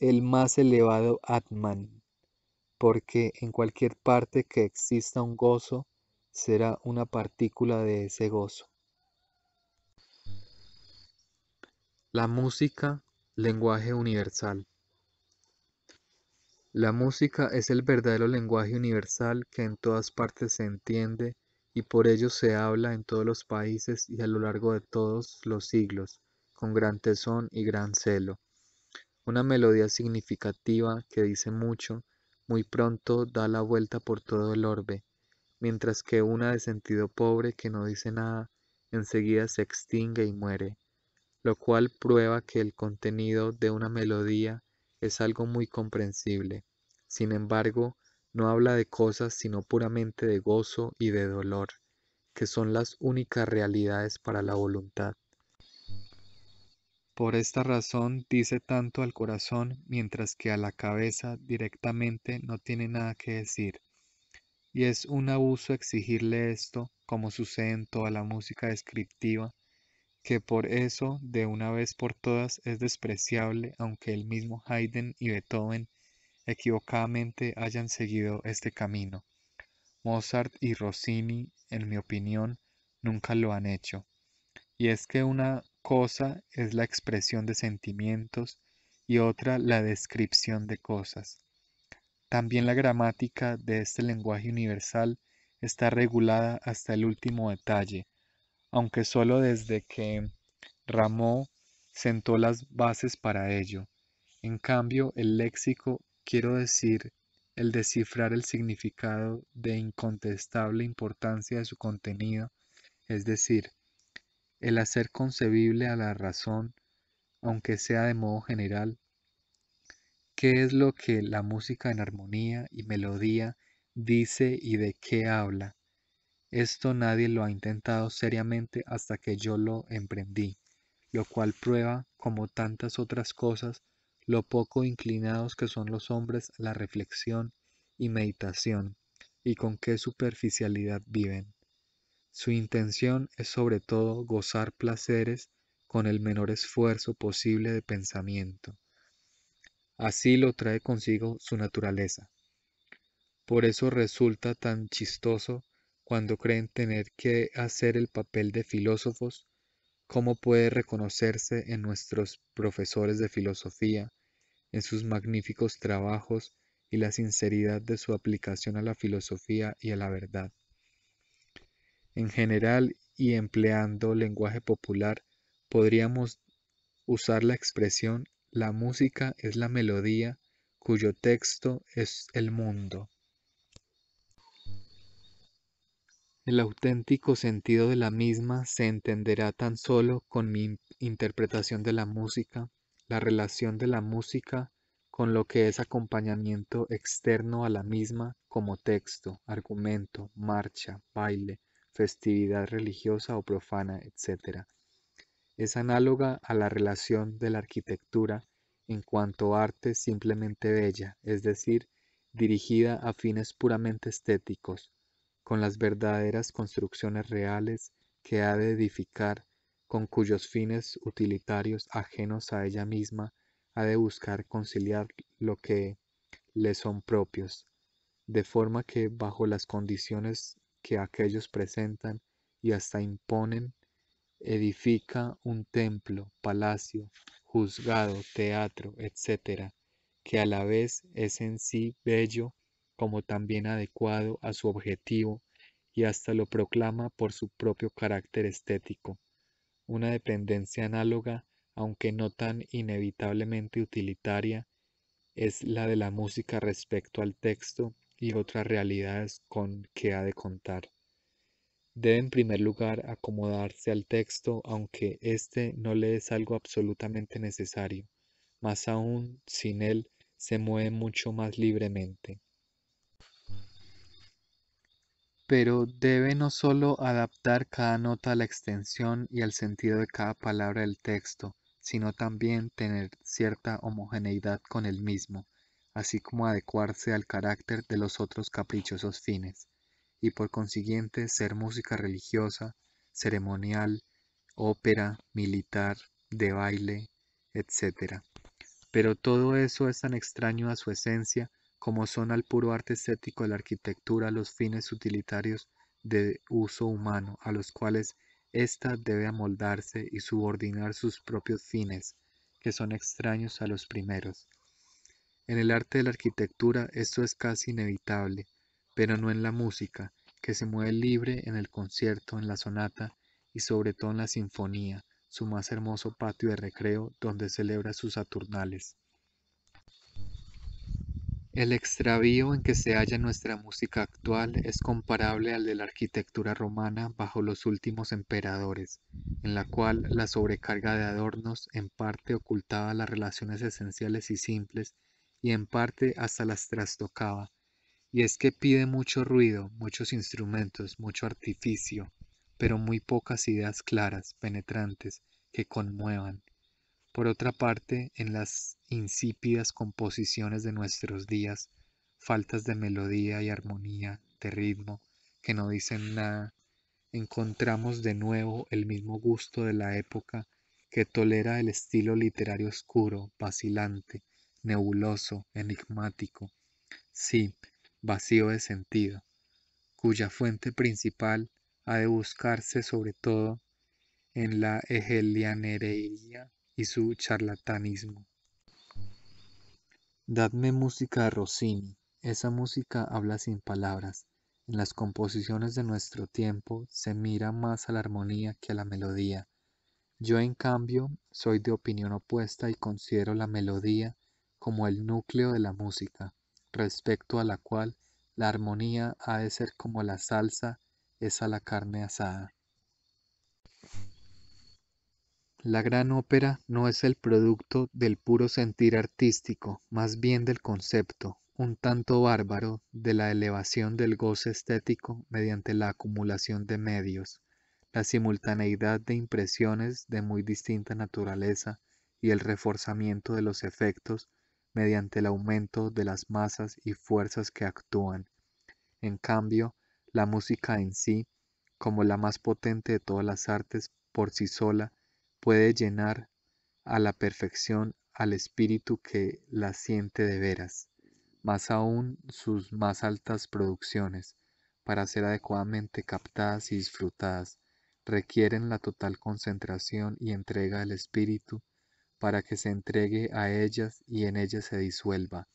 el más elevado Atman, porque en cualquier parte que exista un gozo, será una partícula de ese gozo. La música, lenguaje universal. La música es el verdadero lenguaje universal que en todas partes se entiende y por ello se habla en todos los países y a lo largo de todos los siglos, con gran tesón y gran celo. Una melodía significativa que dice mucho, muy pronto da la vuelta por todo el orbe, mientras que una de sentido pobre que no dice nada, enseguida se extingue y muere, lo cual prueba que el contenido de una melodía es algo muy comprensible. Sin embargo, no habla de cosas sino puramente de gozo y de dolor, que son las únicas realidades para la voluntad. Por esta razón dice tanto al corazón, mientras que a la cabeza directamente no tiene nada que decir. Y es un abuso exigirle esto, como sucede en toda la música descriptiva, que por eso de una vez por todas es despreciable, aunque el mismo Haydn y Beethoven equivocadamente hayan seguido este camino. Mozart y Rossini, en mi opinión, nunca lo han hecho. Y es que una cosa es la expresión de sentimientos y otra la descripción de cosas. También la gramática de este lenguaje universal está regulada hasta el último detalle, aunque solo desde que Rameau sentó las bases para ello. En cambio, el léxico quiero decir el descifrar el significado de incontestable importancia de su contenido, es decir, el hacer concebible a la razón, aunque sea de modo general, qué es lo que la música en armonía y melodía dice y de qué habla. Esto nadie lo ha intentado seriamente hasta que yo lo emprendí, lo cual prueba, como tantas otras cosas, lo poco inclinados que son los hombres a la reflexión y meditación, y con qué superficialidad viven. Su intención es sobre todo gozar placeres con el menor esfuerzo posible de pensamiento. Así lo trae consigo su naturaleza. Por eso resulta tan chistoso cuando creen tener que hacer el papel de filósofos, cómo puede reconocerse en nuestros profesores de filosofía, en sus magníficos trabajos y la sinceridad de su aplicación a la filosofía y a la verdad. En general y empleando lenguaje popular, podríamos usar la expresión la música es la melodía cuyo texto es el mundo. El auténtico sentido de la misma se entenderá tan solo con mi interpretación de la música la relación de la música con lo que es acompañamiento externo a la misma como texto, argumento, marcha, baile, festividad religiosa o profana, etc. Es análoga a la relación de la arquitectura en cuanto a arte simplemente bella, es decir, dirigida a fines puramente estéticos, con las verdaderas construcciones reales que ha de edificar con cuyos fines utilitarios ajenos a ella misma ha de buscar conciliar lo que le son propios, de forma que bajo las condiciones que aquellos presentan y hasta imponen, edifica un templo, palacio, juzgado, teatro, etc., que a la vez es en sí bello como también adecuado a su objetivo y hasta lo proclama por su propio carácter estético una dependencia análoga, aunque no tan inevitablemente utilitaria, es la de la música respecto al texto y otras realidades con que ha de contar. Debe en primer lugar acomodarse al texto, aunque éste no le es algo absolutamente necesario, más aún sin él se mueve mucho más libremente pero debe no solo adaptar cada nota a la extensión y al sentido de cada palabra del texto, sino también tener cierta homogeneidad con el mismo, así como adecuarse al carácter de los otros caprichosos fines, y por consiguiente ser música religiosa, ceremonial, ópera, militar, de baile, etc. Pero todo eso es tan extraño a su esencia como son al puro arte estético de la arquitectura, los fines utilitarios de uso humano, a los cuales ésta debe amoldarse y subordinar sus propios fines, que son extraños a los primeros. En el arte de la arquitectura esto es casi inevitable, pero no en la música, que se mueve libre en el concierto, en la sonata y sobre todo en la sinfonía, su más hermoso patio de recreo donde celebra sus saturnales. El extravío en que se halla nuestra música actual es comparable al de la arquitectura romana bajo los últimos emperadores, en la cual la sobrecarga de adornos en parte ocultaba las relaciones esenciales y simples y en parte hasta las trastocaba. Y es que pide mucho ruido, muchos instrumentos, mucho artificio, pero muy pocas ideas claras, penetrantes, que conmuevan, por otra parte, en las insípidas composiciones de nuestros días, faltas de melodía y armonía, de ritmo, que no dicen nada, encontramos de nuevo el mismo gusto de la época que tolera el estilo literario oscuro, vacilante, nebuloso, enigmático, sí, vacío de sentido, cuya fuente principal ha de buscarse sobre todo en la hegelianería su charlatanismo. Dadme música de Rossini. Esa música habla sin palabras. En las composiciones de nuestro tiempo se mira más a la armonía que a la melodía. Yo, en cambio, soy de opinión opuesta y considero la melodía como el núcleo de la música, respecto a la cual la armonía ha de ser como la salsa es a la carne asada. La gran ópera no es el producto del puro sentir artístico, más bien del concepto, un tanto bárbaro, de la elevación del goce estético mediante la acumulación de medios, la simultaneidad de impresiones de muy distinta naturaleza y el reforzamiento de los efectos mediante el aumento de las masas y fuerzas que actúan. En cambio, la música en sí, como la más potente de todas las artes por sí sola, puede llenar a la perfección al espíritu que la siente de veras, más aún sus más altas producciones, para ser adecuadamente captadas y disfrutadas, requieren la total concentración y entrega del espíritu para que se entregue a ellas y en ellas se disuelva,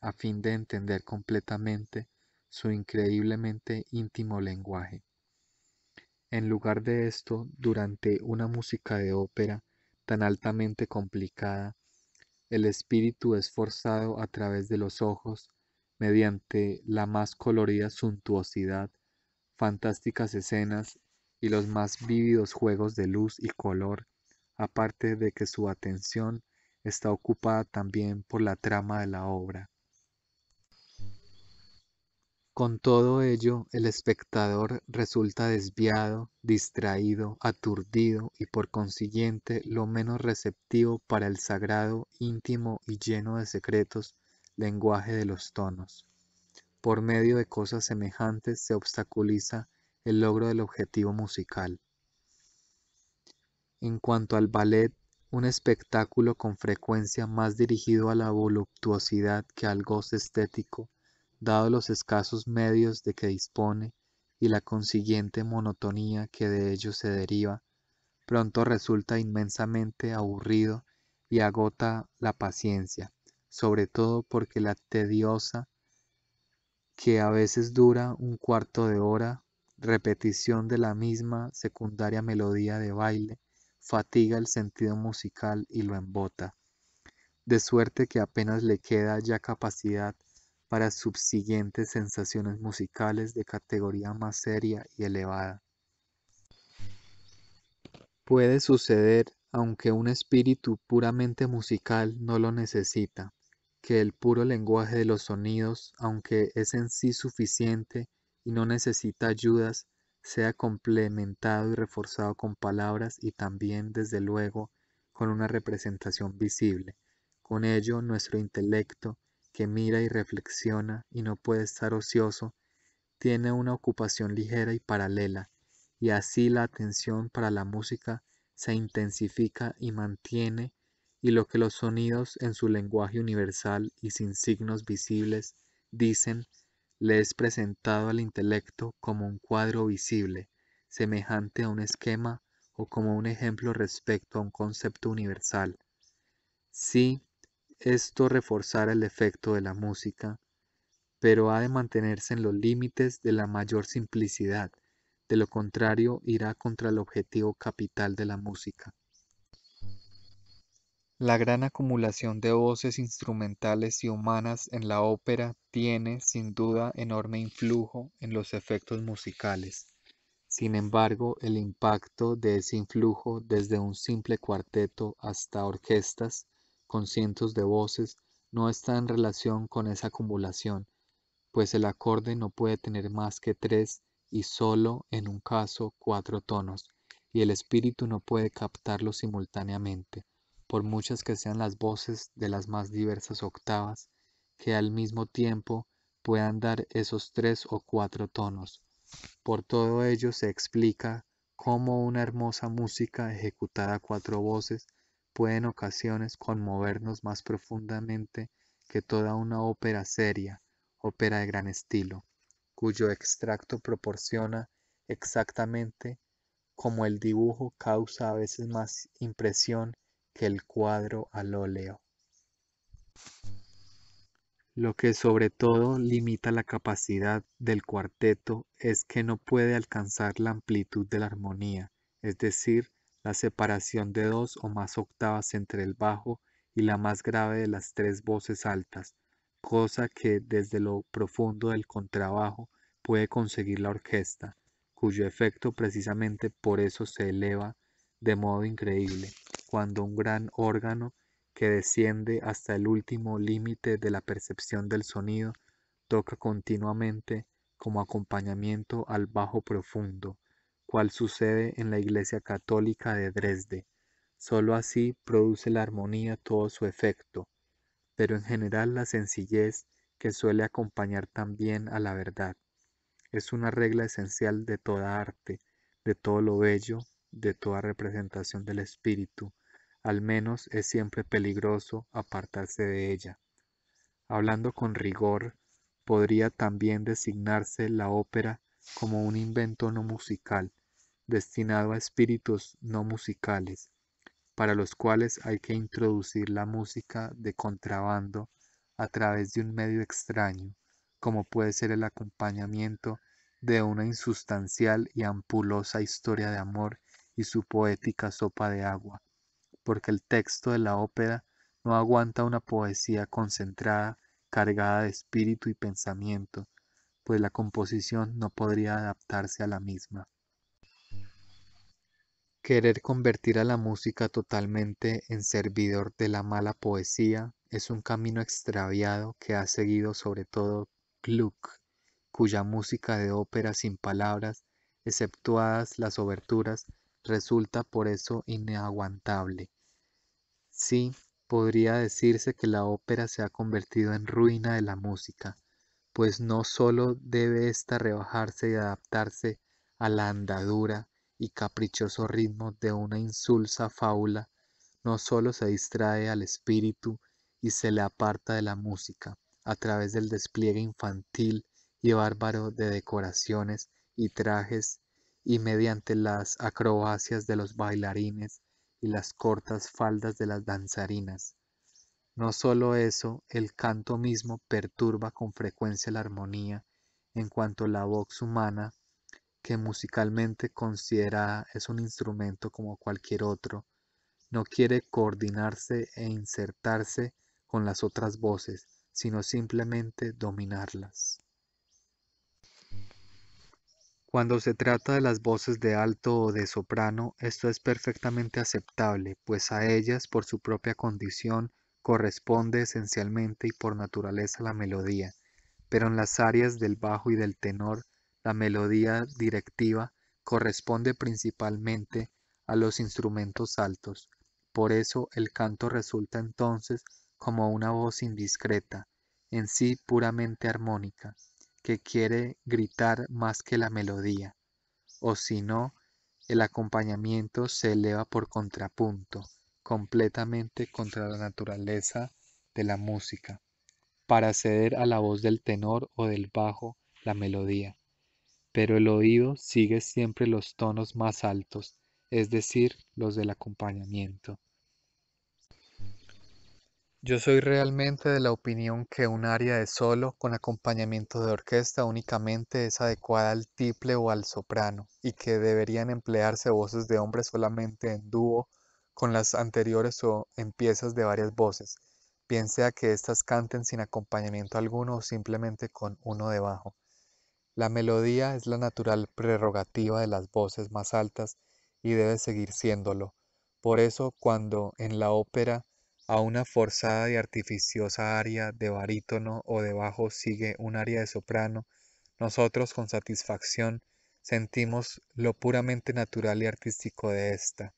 a fin de entender completamente su increíblemente íntimo lenguaje. En lugar de esto, durante una música de ópera tan altamente complicada, el espíritu es forzado a través de los ojos, mediante la más colorida suntuosidad, fantásticas escenas y los más vívidos juegos de luz y color, aparte de que su atención está ocupada también por la trama de la obra. Con todo ello, el espectador resulta desviado, distraído, aturdido y por consiguiente lo menos receptivo para el sagrado, íntimo y lleno de secretos lenguaje de los tonos. Por medio de cosas semejantes se obstaculiza el logro del objetivo musical. En cuanto al ballet, un espectáculo con frecuencia más dirigido a la voluptuosidad que al goce estético, dado los escasos medios de que dispone y la consiguiente monotonía que de ellos se deriva, pronto resulta inmensamente aburrido y agota la paciencia, sobre todo porque la tediosa, que a veces dura un cuarto de hora, repetición de la misma secundaria melodía de baile, fatiga el sentido musical y lo embota, de suerte que apenas le queda ya capacidad para subsiguientes sensaciones musicales de categoría más seria y elevada. Puede suceder, aunque un espíritu puramente musical no lo necesita, que el puro lenguaje de los sonidos, aunque es en sí suficiente y no necesita ayudas, sea complementado y reforzado con palabras y también, desde luego, con una representación visible. Con ello, nuestro intelecto, que mira y reflexiona y no puede estar ocioso, tiene una ocupación ligera y paralela, y así la atención para la música se intensifica y mantiene, y lo que los sonidos en su lenguaje universal y sin signos visibles dicen, le es presentado al intelecto como un cuadro visible, semejante a un esquema o como un ejemplo respecto a un concepto universal. Sí, esto reforzará el efecto de la música, pero ha de mantenerse en los límites de la mayor simplicidad, de lo contrario irá contra el objetivo capital de la música. La gran acumulación de voces instrumentales y humanas en la ópera tiene, sin duda, enorme influjo en los efectos musicales. Sin embargo, el impacto de ese influjo desde un simple cuarteto hasta orquestas con cientos de voces no está en relación con esa acumulación, pues el acorde no puede tener más que tres y solo en un caso cuatro tonos, y el espíritu no puede captarlos simultáneamente, por muchas que sean las voces de las más diversas octavas, que al mismo tiempo puedan dar esos tres o cuatro tonos. Por todo ello se explica cómo una hermosa música ejecutada a cuatro voces puede en ocasiones conmovernos más profundamente que toda una ópera seria, ópera de gran estilo, cuyo extracto proporciona exactamente como el dibujo causa a veces más impresión que el cuadro al óleo. Lo que sobre todo limita la capacidad del cuarteto es que no puede alcanzar la amplitud de la armonía, es decir, la separación de dos o más octavas entre el bajo y la más grave de las tres voces altas, cosa que desde lo profundo del contrabajo puede conseguir la orquesta, cuyo efecto precisamente por eso se eleva de modo increíble, cuando un gran órgano que desciende hasta el último límite de la percepción del sonido toca continuamente como acompañamiento al bajo profundo, cual sucede en la Iglesia Católica de Dresde. Solo así produce la armonía todo su efecto, pero en general la sencillez que suele acompañar también a la verdad. Es una regla esencial de toda arte, de todo lo bello, de toda representación del espíritu. Al menos es siempre peligroso apartarse de ella. Hablando con rigor, podría también designarse la ópera como un invento no musical, destinado a espíritus no musicales, para los cuales hay que introducir la música de contrabando a través de un medio extraño, como puede ser el acompañamiento de una insustancial y ampulosa historia de amor y su poética sopa de agua, porque el texto de la ópera no aguanta una poesía concentrada, cargada de espíritu y pensamiento, pues la composición no podría adaptarse a la misma. Querer convertir a la música totalmente en servidor de la mala poesía es un camino extraviado que ha seguido sobre todo Gluck, cuya música de ópera sin palabras, exceptuadas las oberturas, resulta por eso inaguantable. Sí, podría decirse que la ópera se ha convertido en ruina de la música, pues no sólo debe ésta rebajarse y adaptarse a la andadura, y caprichoso ritmo de una insulsa fábula, no sólo se distrae al espíritu y se le aparta de la música, a través del despliegue infantil y bárbaro de decoraciones y trajes, y mediante las acrobacias de los bailarines y las cortas faldas de las danzarinas. No sólo eso, el canto mismo perturba con frecuencia la armonía en cuanto la voz humana que musicalmente considera es un instrumento como cualquier otro, no quiere coordinarse e insertarse con las otras voces, sino simplemente dominarlas. Cuando se trata de las voces de alto o de soprano, esto es perfectamente aceptable, pues a ellas, por su propia condición, corresponde esencialmente y por naturaleza la melodía, pero en las áreas del bajo y del tenor la melodía directiva corresponde principalmente a los instrumentos altos, por eso el canto resulta entonces como una voz indiscreta, en sí puramente armónica, que quiere gritar más que la melodía, o si no, el acompañamiento se eleva por contrapunto, completamente contra la naturaleza de la música, para ceder a la voz del tenor o del bajo la melodía pero el oído sigue siempre los tonos más altos, es decir, los del acompañamiento. Yo soy realmente de la opinión que un aria de solo con acompañamiento de orquesta únicamente es adecuada al tiple o al soprano y que deberían emplearse voces de hombre solamente en dúo con las anteriores o en piezas de varias voces, bien sea que éstas canten sin acompañamiento alguno o simplemente con uno debajo. La melodía es la natural prerrogativa de las voces más altas y debe seguir siéndolo. Por eso, cuando en la ópera a una forzada y artificiosa aria de barítono o de bajo sigue un aria de soprano, nosotros con satisfacción sentimos lo puramente natural y artístico de ésta,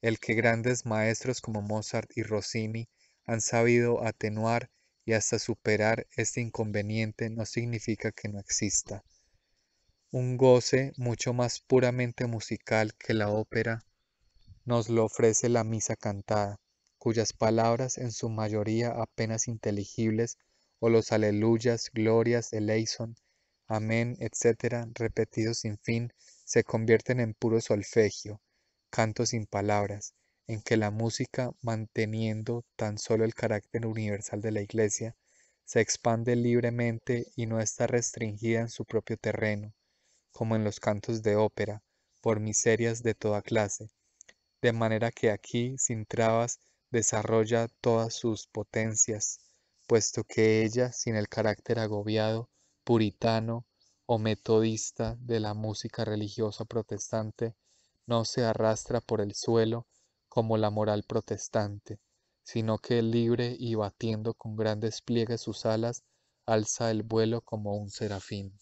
el que grandes maestros como Mozart y Rossini han sabido atenuar y hasta superar este inconveniente no significa que no exista. Un goce mucho más puramente musical que la ópera nos lo ofrece la misa cantada, cuyas palabras en su mayoría apenas inteligibles o los aleluyas, glorias, eleison, amén, etc., repetidos sin fin, se convierten en puro solfegio, canto sin palabras, en que la música, manteniendo tan solo el carácter universal de la Iglesia, se expande libremente y no está restringida en su propio terreno, como en los cantos de ópera, por miserias de toda clase, de manera que aquí, sin trabas, desarrolla todas sus potencias, puesto que ella, sin el carácter agobiado, puritano o metodista de la música religiosa protestante, no se arrastra por el suelo como la moral protestante, sino que libre y batiendo con gran despliegue sus alas, alza el vuelo como un serafín.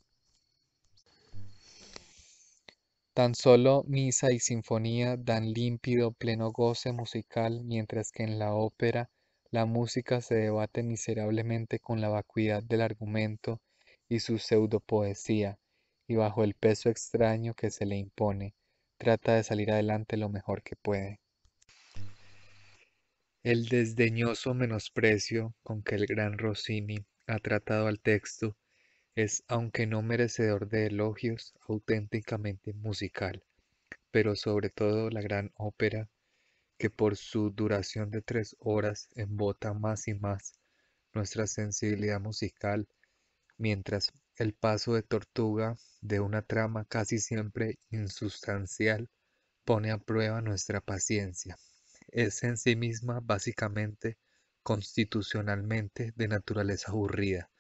Tan solo misa y sinfonía dan límpido pleno goce musical, mientras que en la ópera la música se debate miserablemente con la vacuidad del argumento y su pseudopoesía, y bajo el peso extraño que se le impone, trata de salir adelante lo mejor que puede. El desdeñoso menosprecio con que el gran Rossini ha tratado al texto es, aunque no merecedor de elogios, auténticamente musical, pero sobre todo la gran ópera, que por su duración de tres horas embota más y más nuestra sensibilidad musical, mientras el paso de tortuga de una trama casi siempre insustancial pone a prueba nuestra paciencia es en sí misma básicamente constitucionalmente de naturaleza aburrida,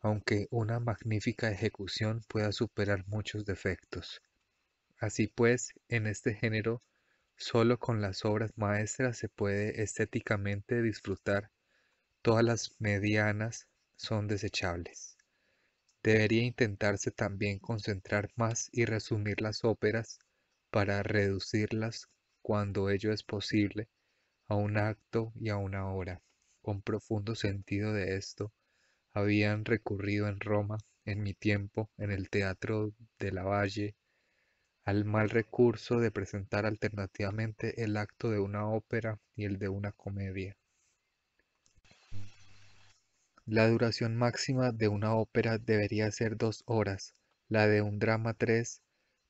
aunque una magnífica ejecución pueda superar muchos defectos. Así pues, en este género, solo con las obras maestras se puede estéticamente disfrutar, todas las medianas son desechables. Debería intentarse también concentrar más y resumir las óperas para reducirlas cuando ello es posible, a un acto y a una hora. Con profundo sentido de esto, habían recurrido en Roma, en mi tiempo, en el Teatro de la Valle, al mal recurso de presentar alternativamente el acto de una ópera y el de una comedia. La duración máxima de una ópera debería ser dos horas, la de un drama tres,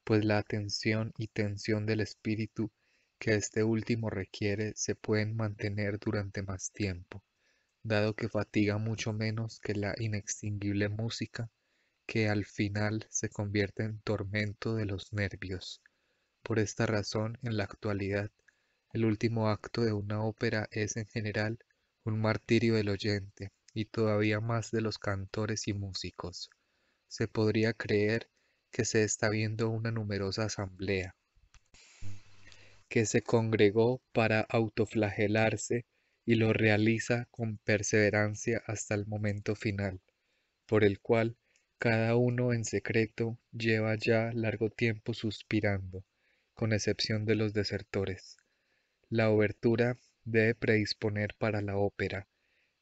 pues la atención y tensión del espíritu que este último requiere se pueden mantener durante más tiempo, dado que fatiga mucho menos que la inextinguible música que al final se convierte en tormento de los nervios. Por esta razón, en la actualidad, el último acto de una ópera es en general un martirio del oyente y todavía más de los cantores y músicos. Se podría creer que se está viendo una numerosa asamblea, que se congregó para autoflagelarse y lo realiza con perseverancia hasta el momento final, por el cual cada uno en secreto lleva ya largo tiempo suspirando, con excepción de los desertores. La obertura debe predisponer para la ópera,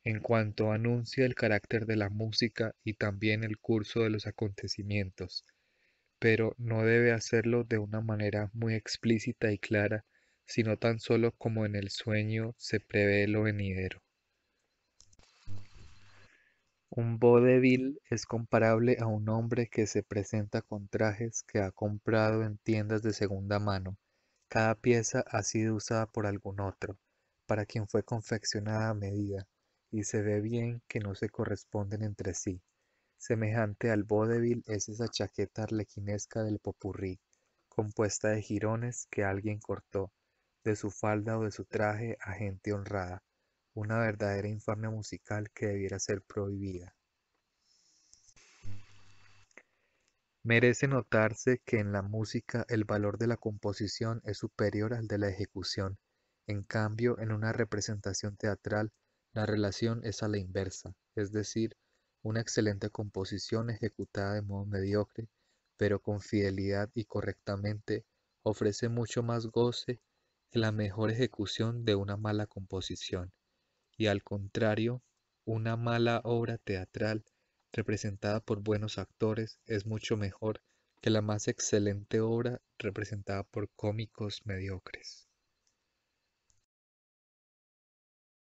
en cuanto anuncia el carácter de la música y también el curso de los acontecimientos, pero no debe hacerlo de una manera muy explícita y clara, sino tan solo como en el sueño se prevé lo venidero. Un vodevil es comparable a un hombre que se presenta con trajes que ha comprado en tiendas de segunda mano. Cada pieza ha sido usada por algún otro, para quien fue confeccionada a medida, y se ve bien que no se corresponden entre sí. Semejante al vodevil es esa chaqueta arlequinesca del popurrí, compuesta de jirones que alguien cortó, de su falda o de su traje a gente honrada, una verdadera infamia musical que debiera ser prohibida. Merece notarse que en la música el valor de la composición es superior al de la ejecución, en cambio en una representación teatral la relación es a la inversa, es decir, una excelente composición ejecutada de modo mediocre, pero con fidelidad y correctamente, ofrece mucho más goce que la mejor ejecución de una mala composición, y al contrario, una mala obra teatral representada por buenos actores es mucho mejor que la más excelente obra representada por cómicos mediocres.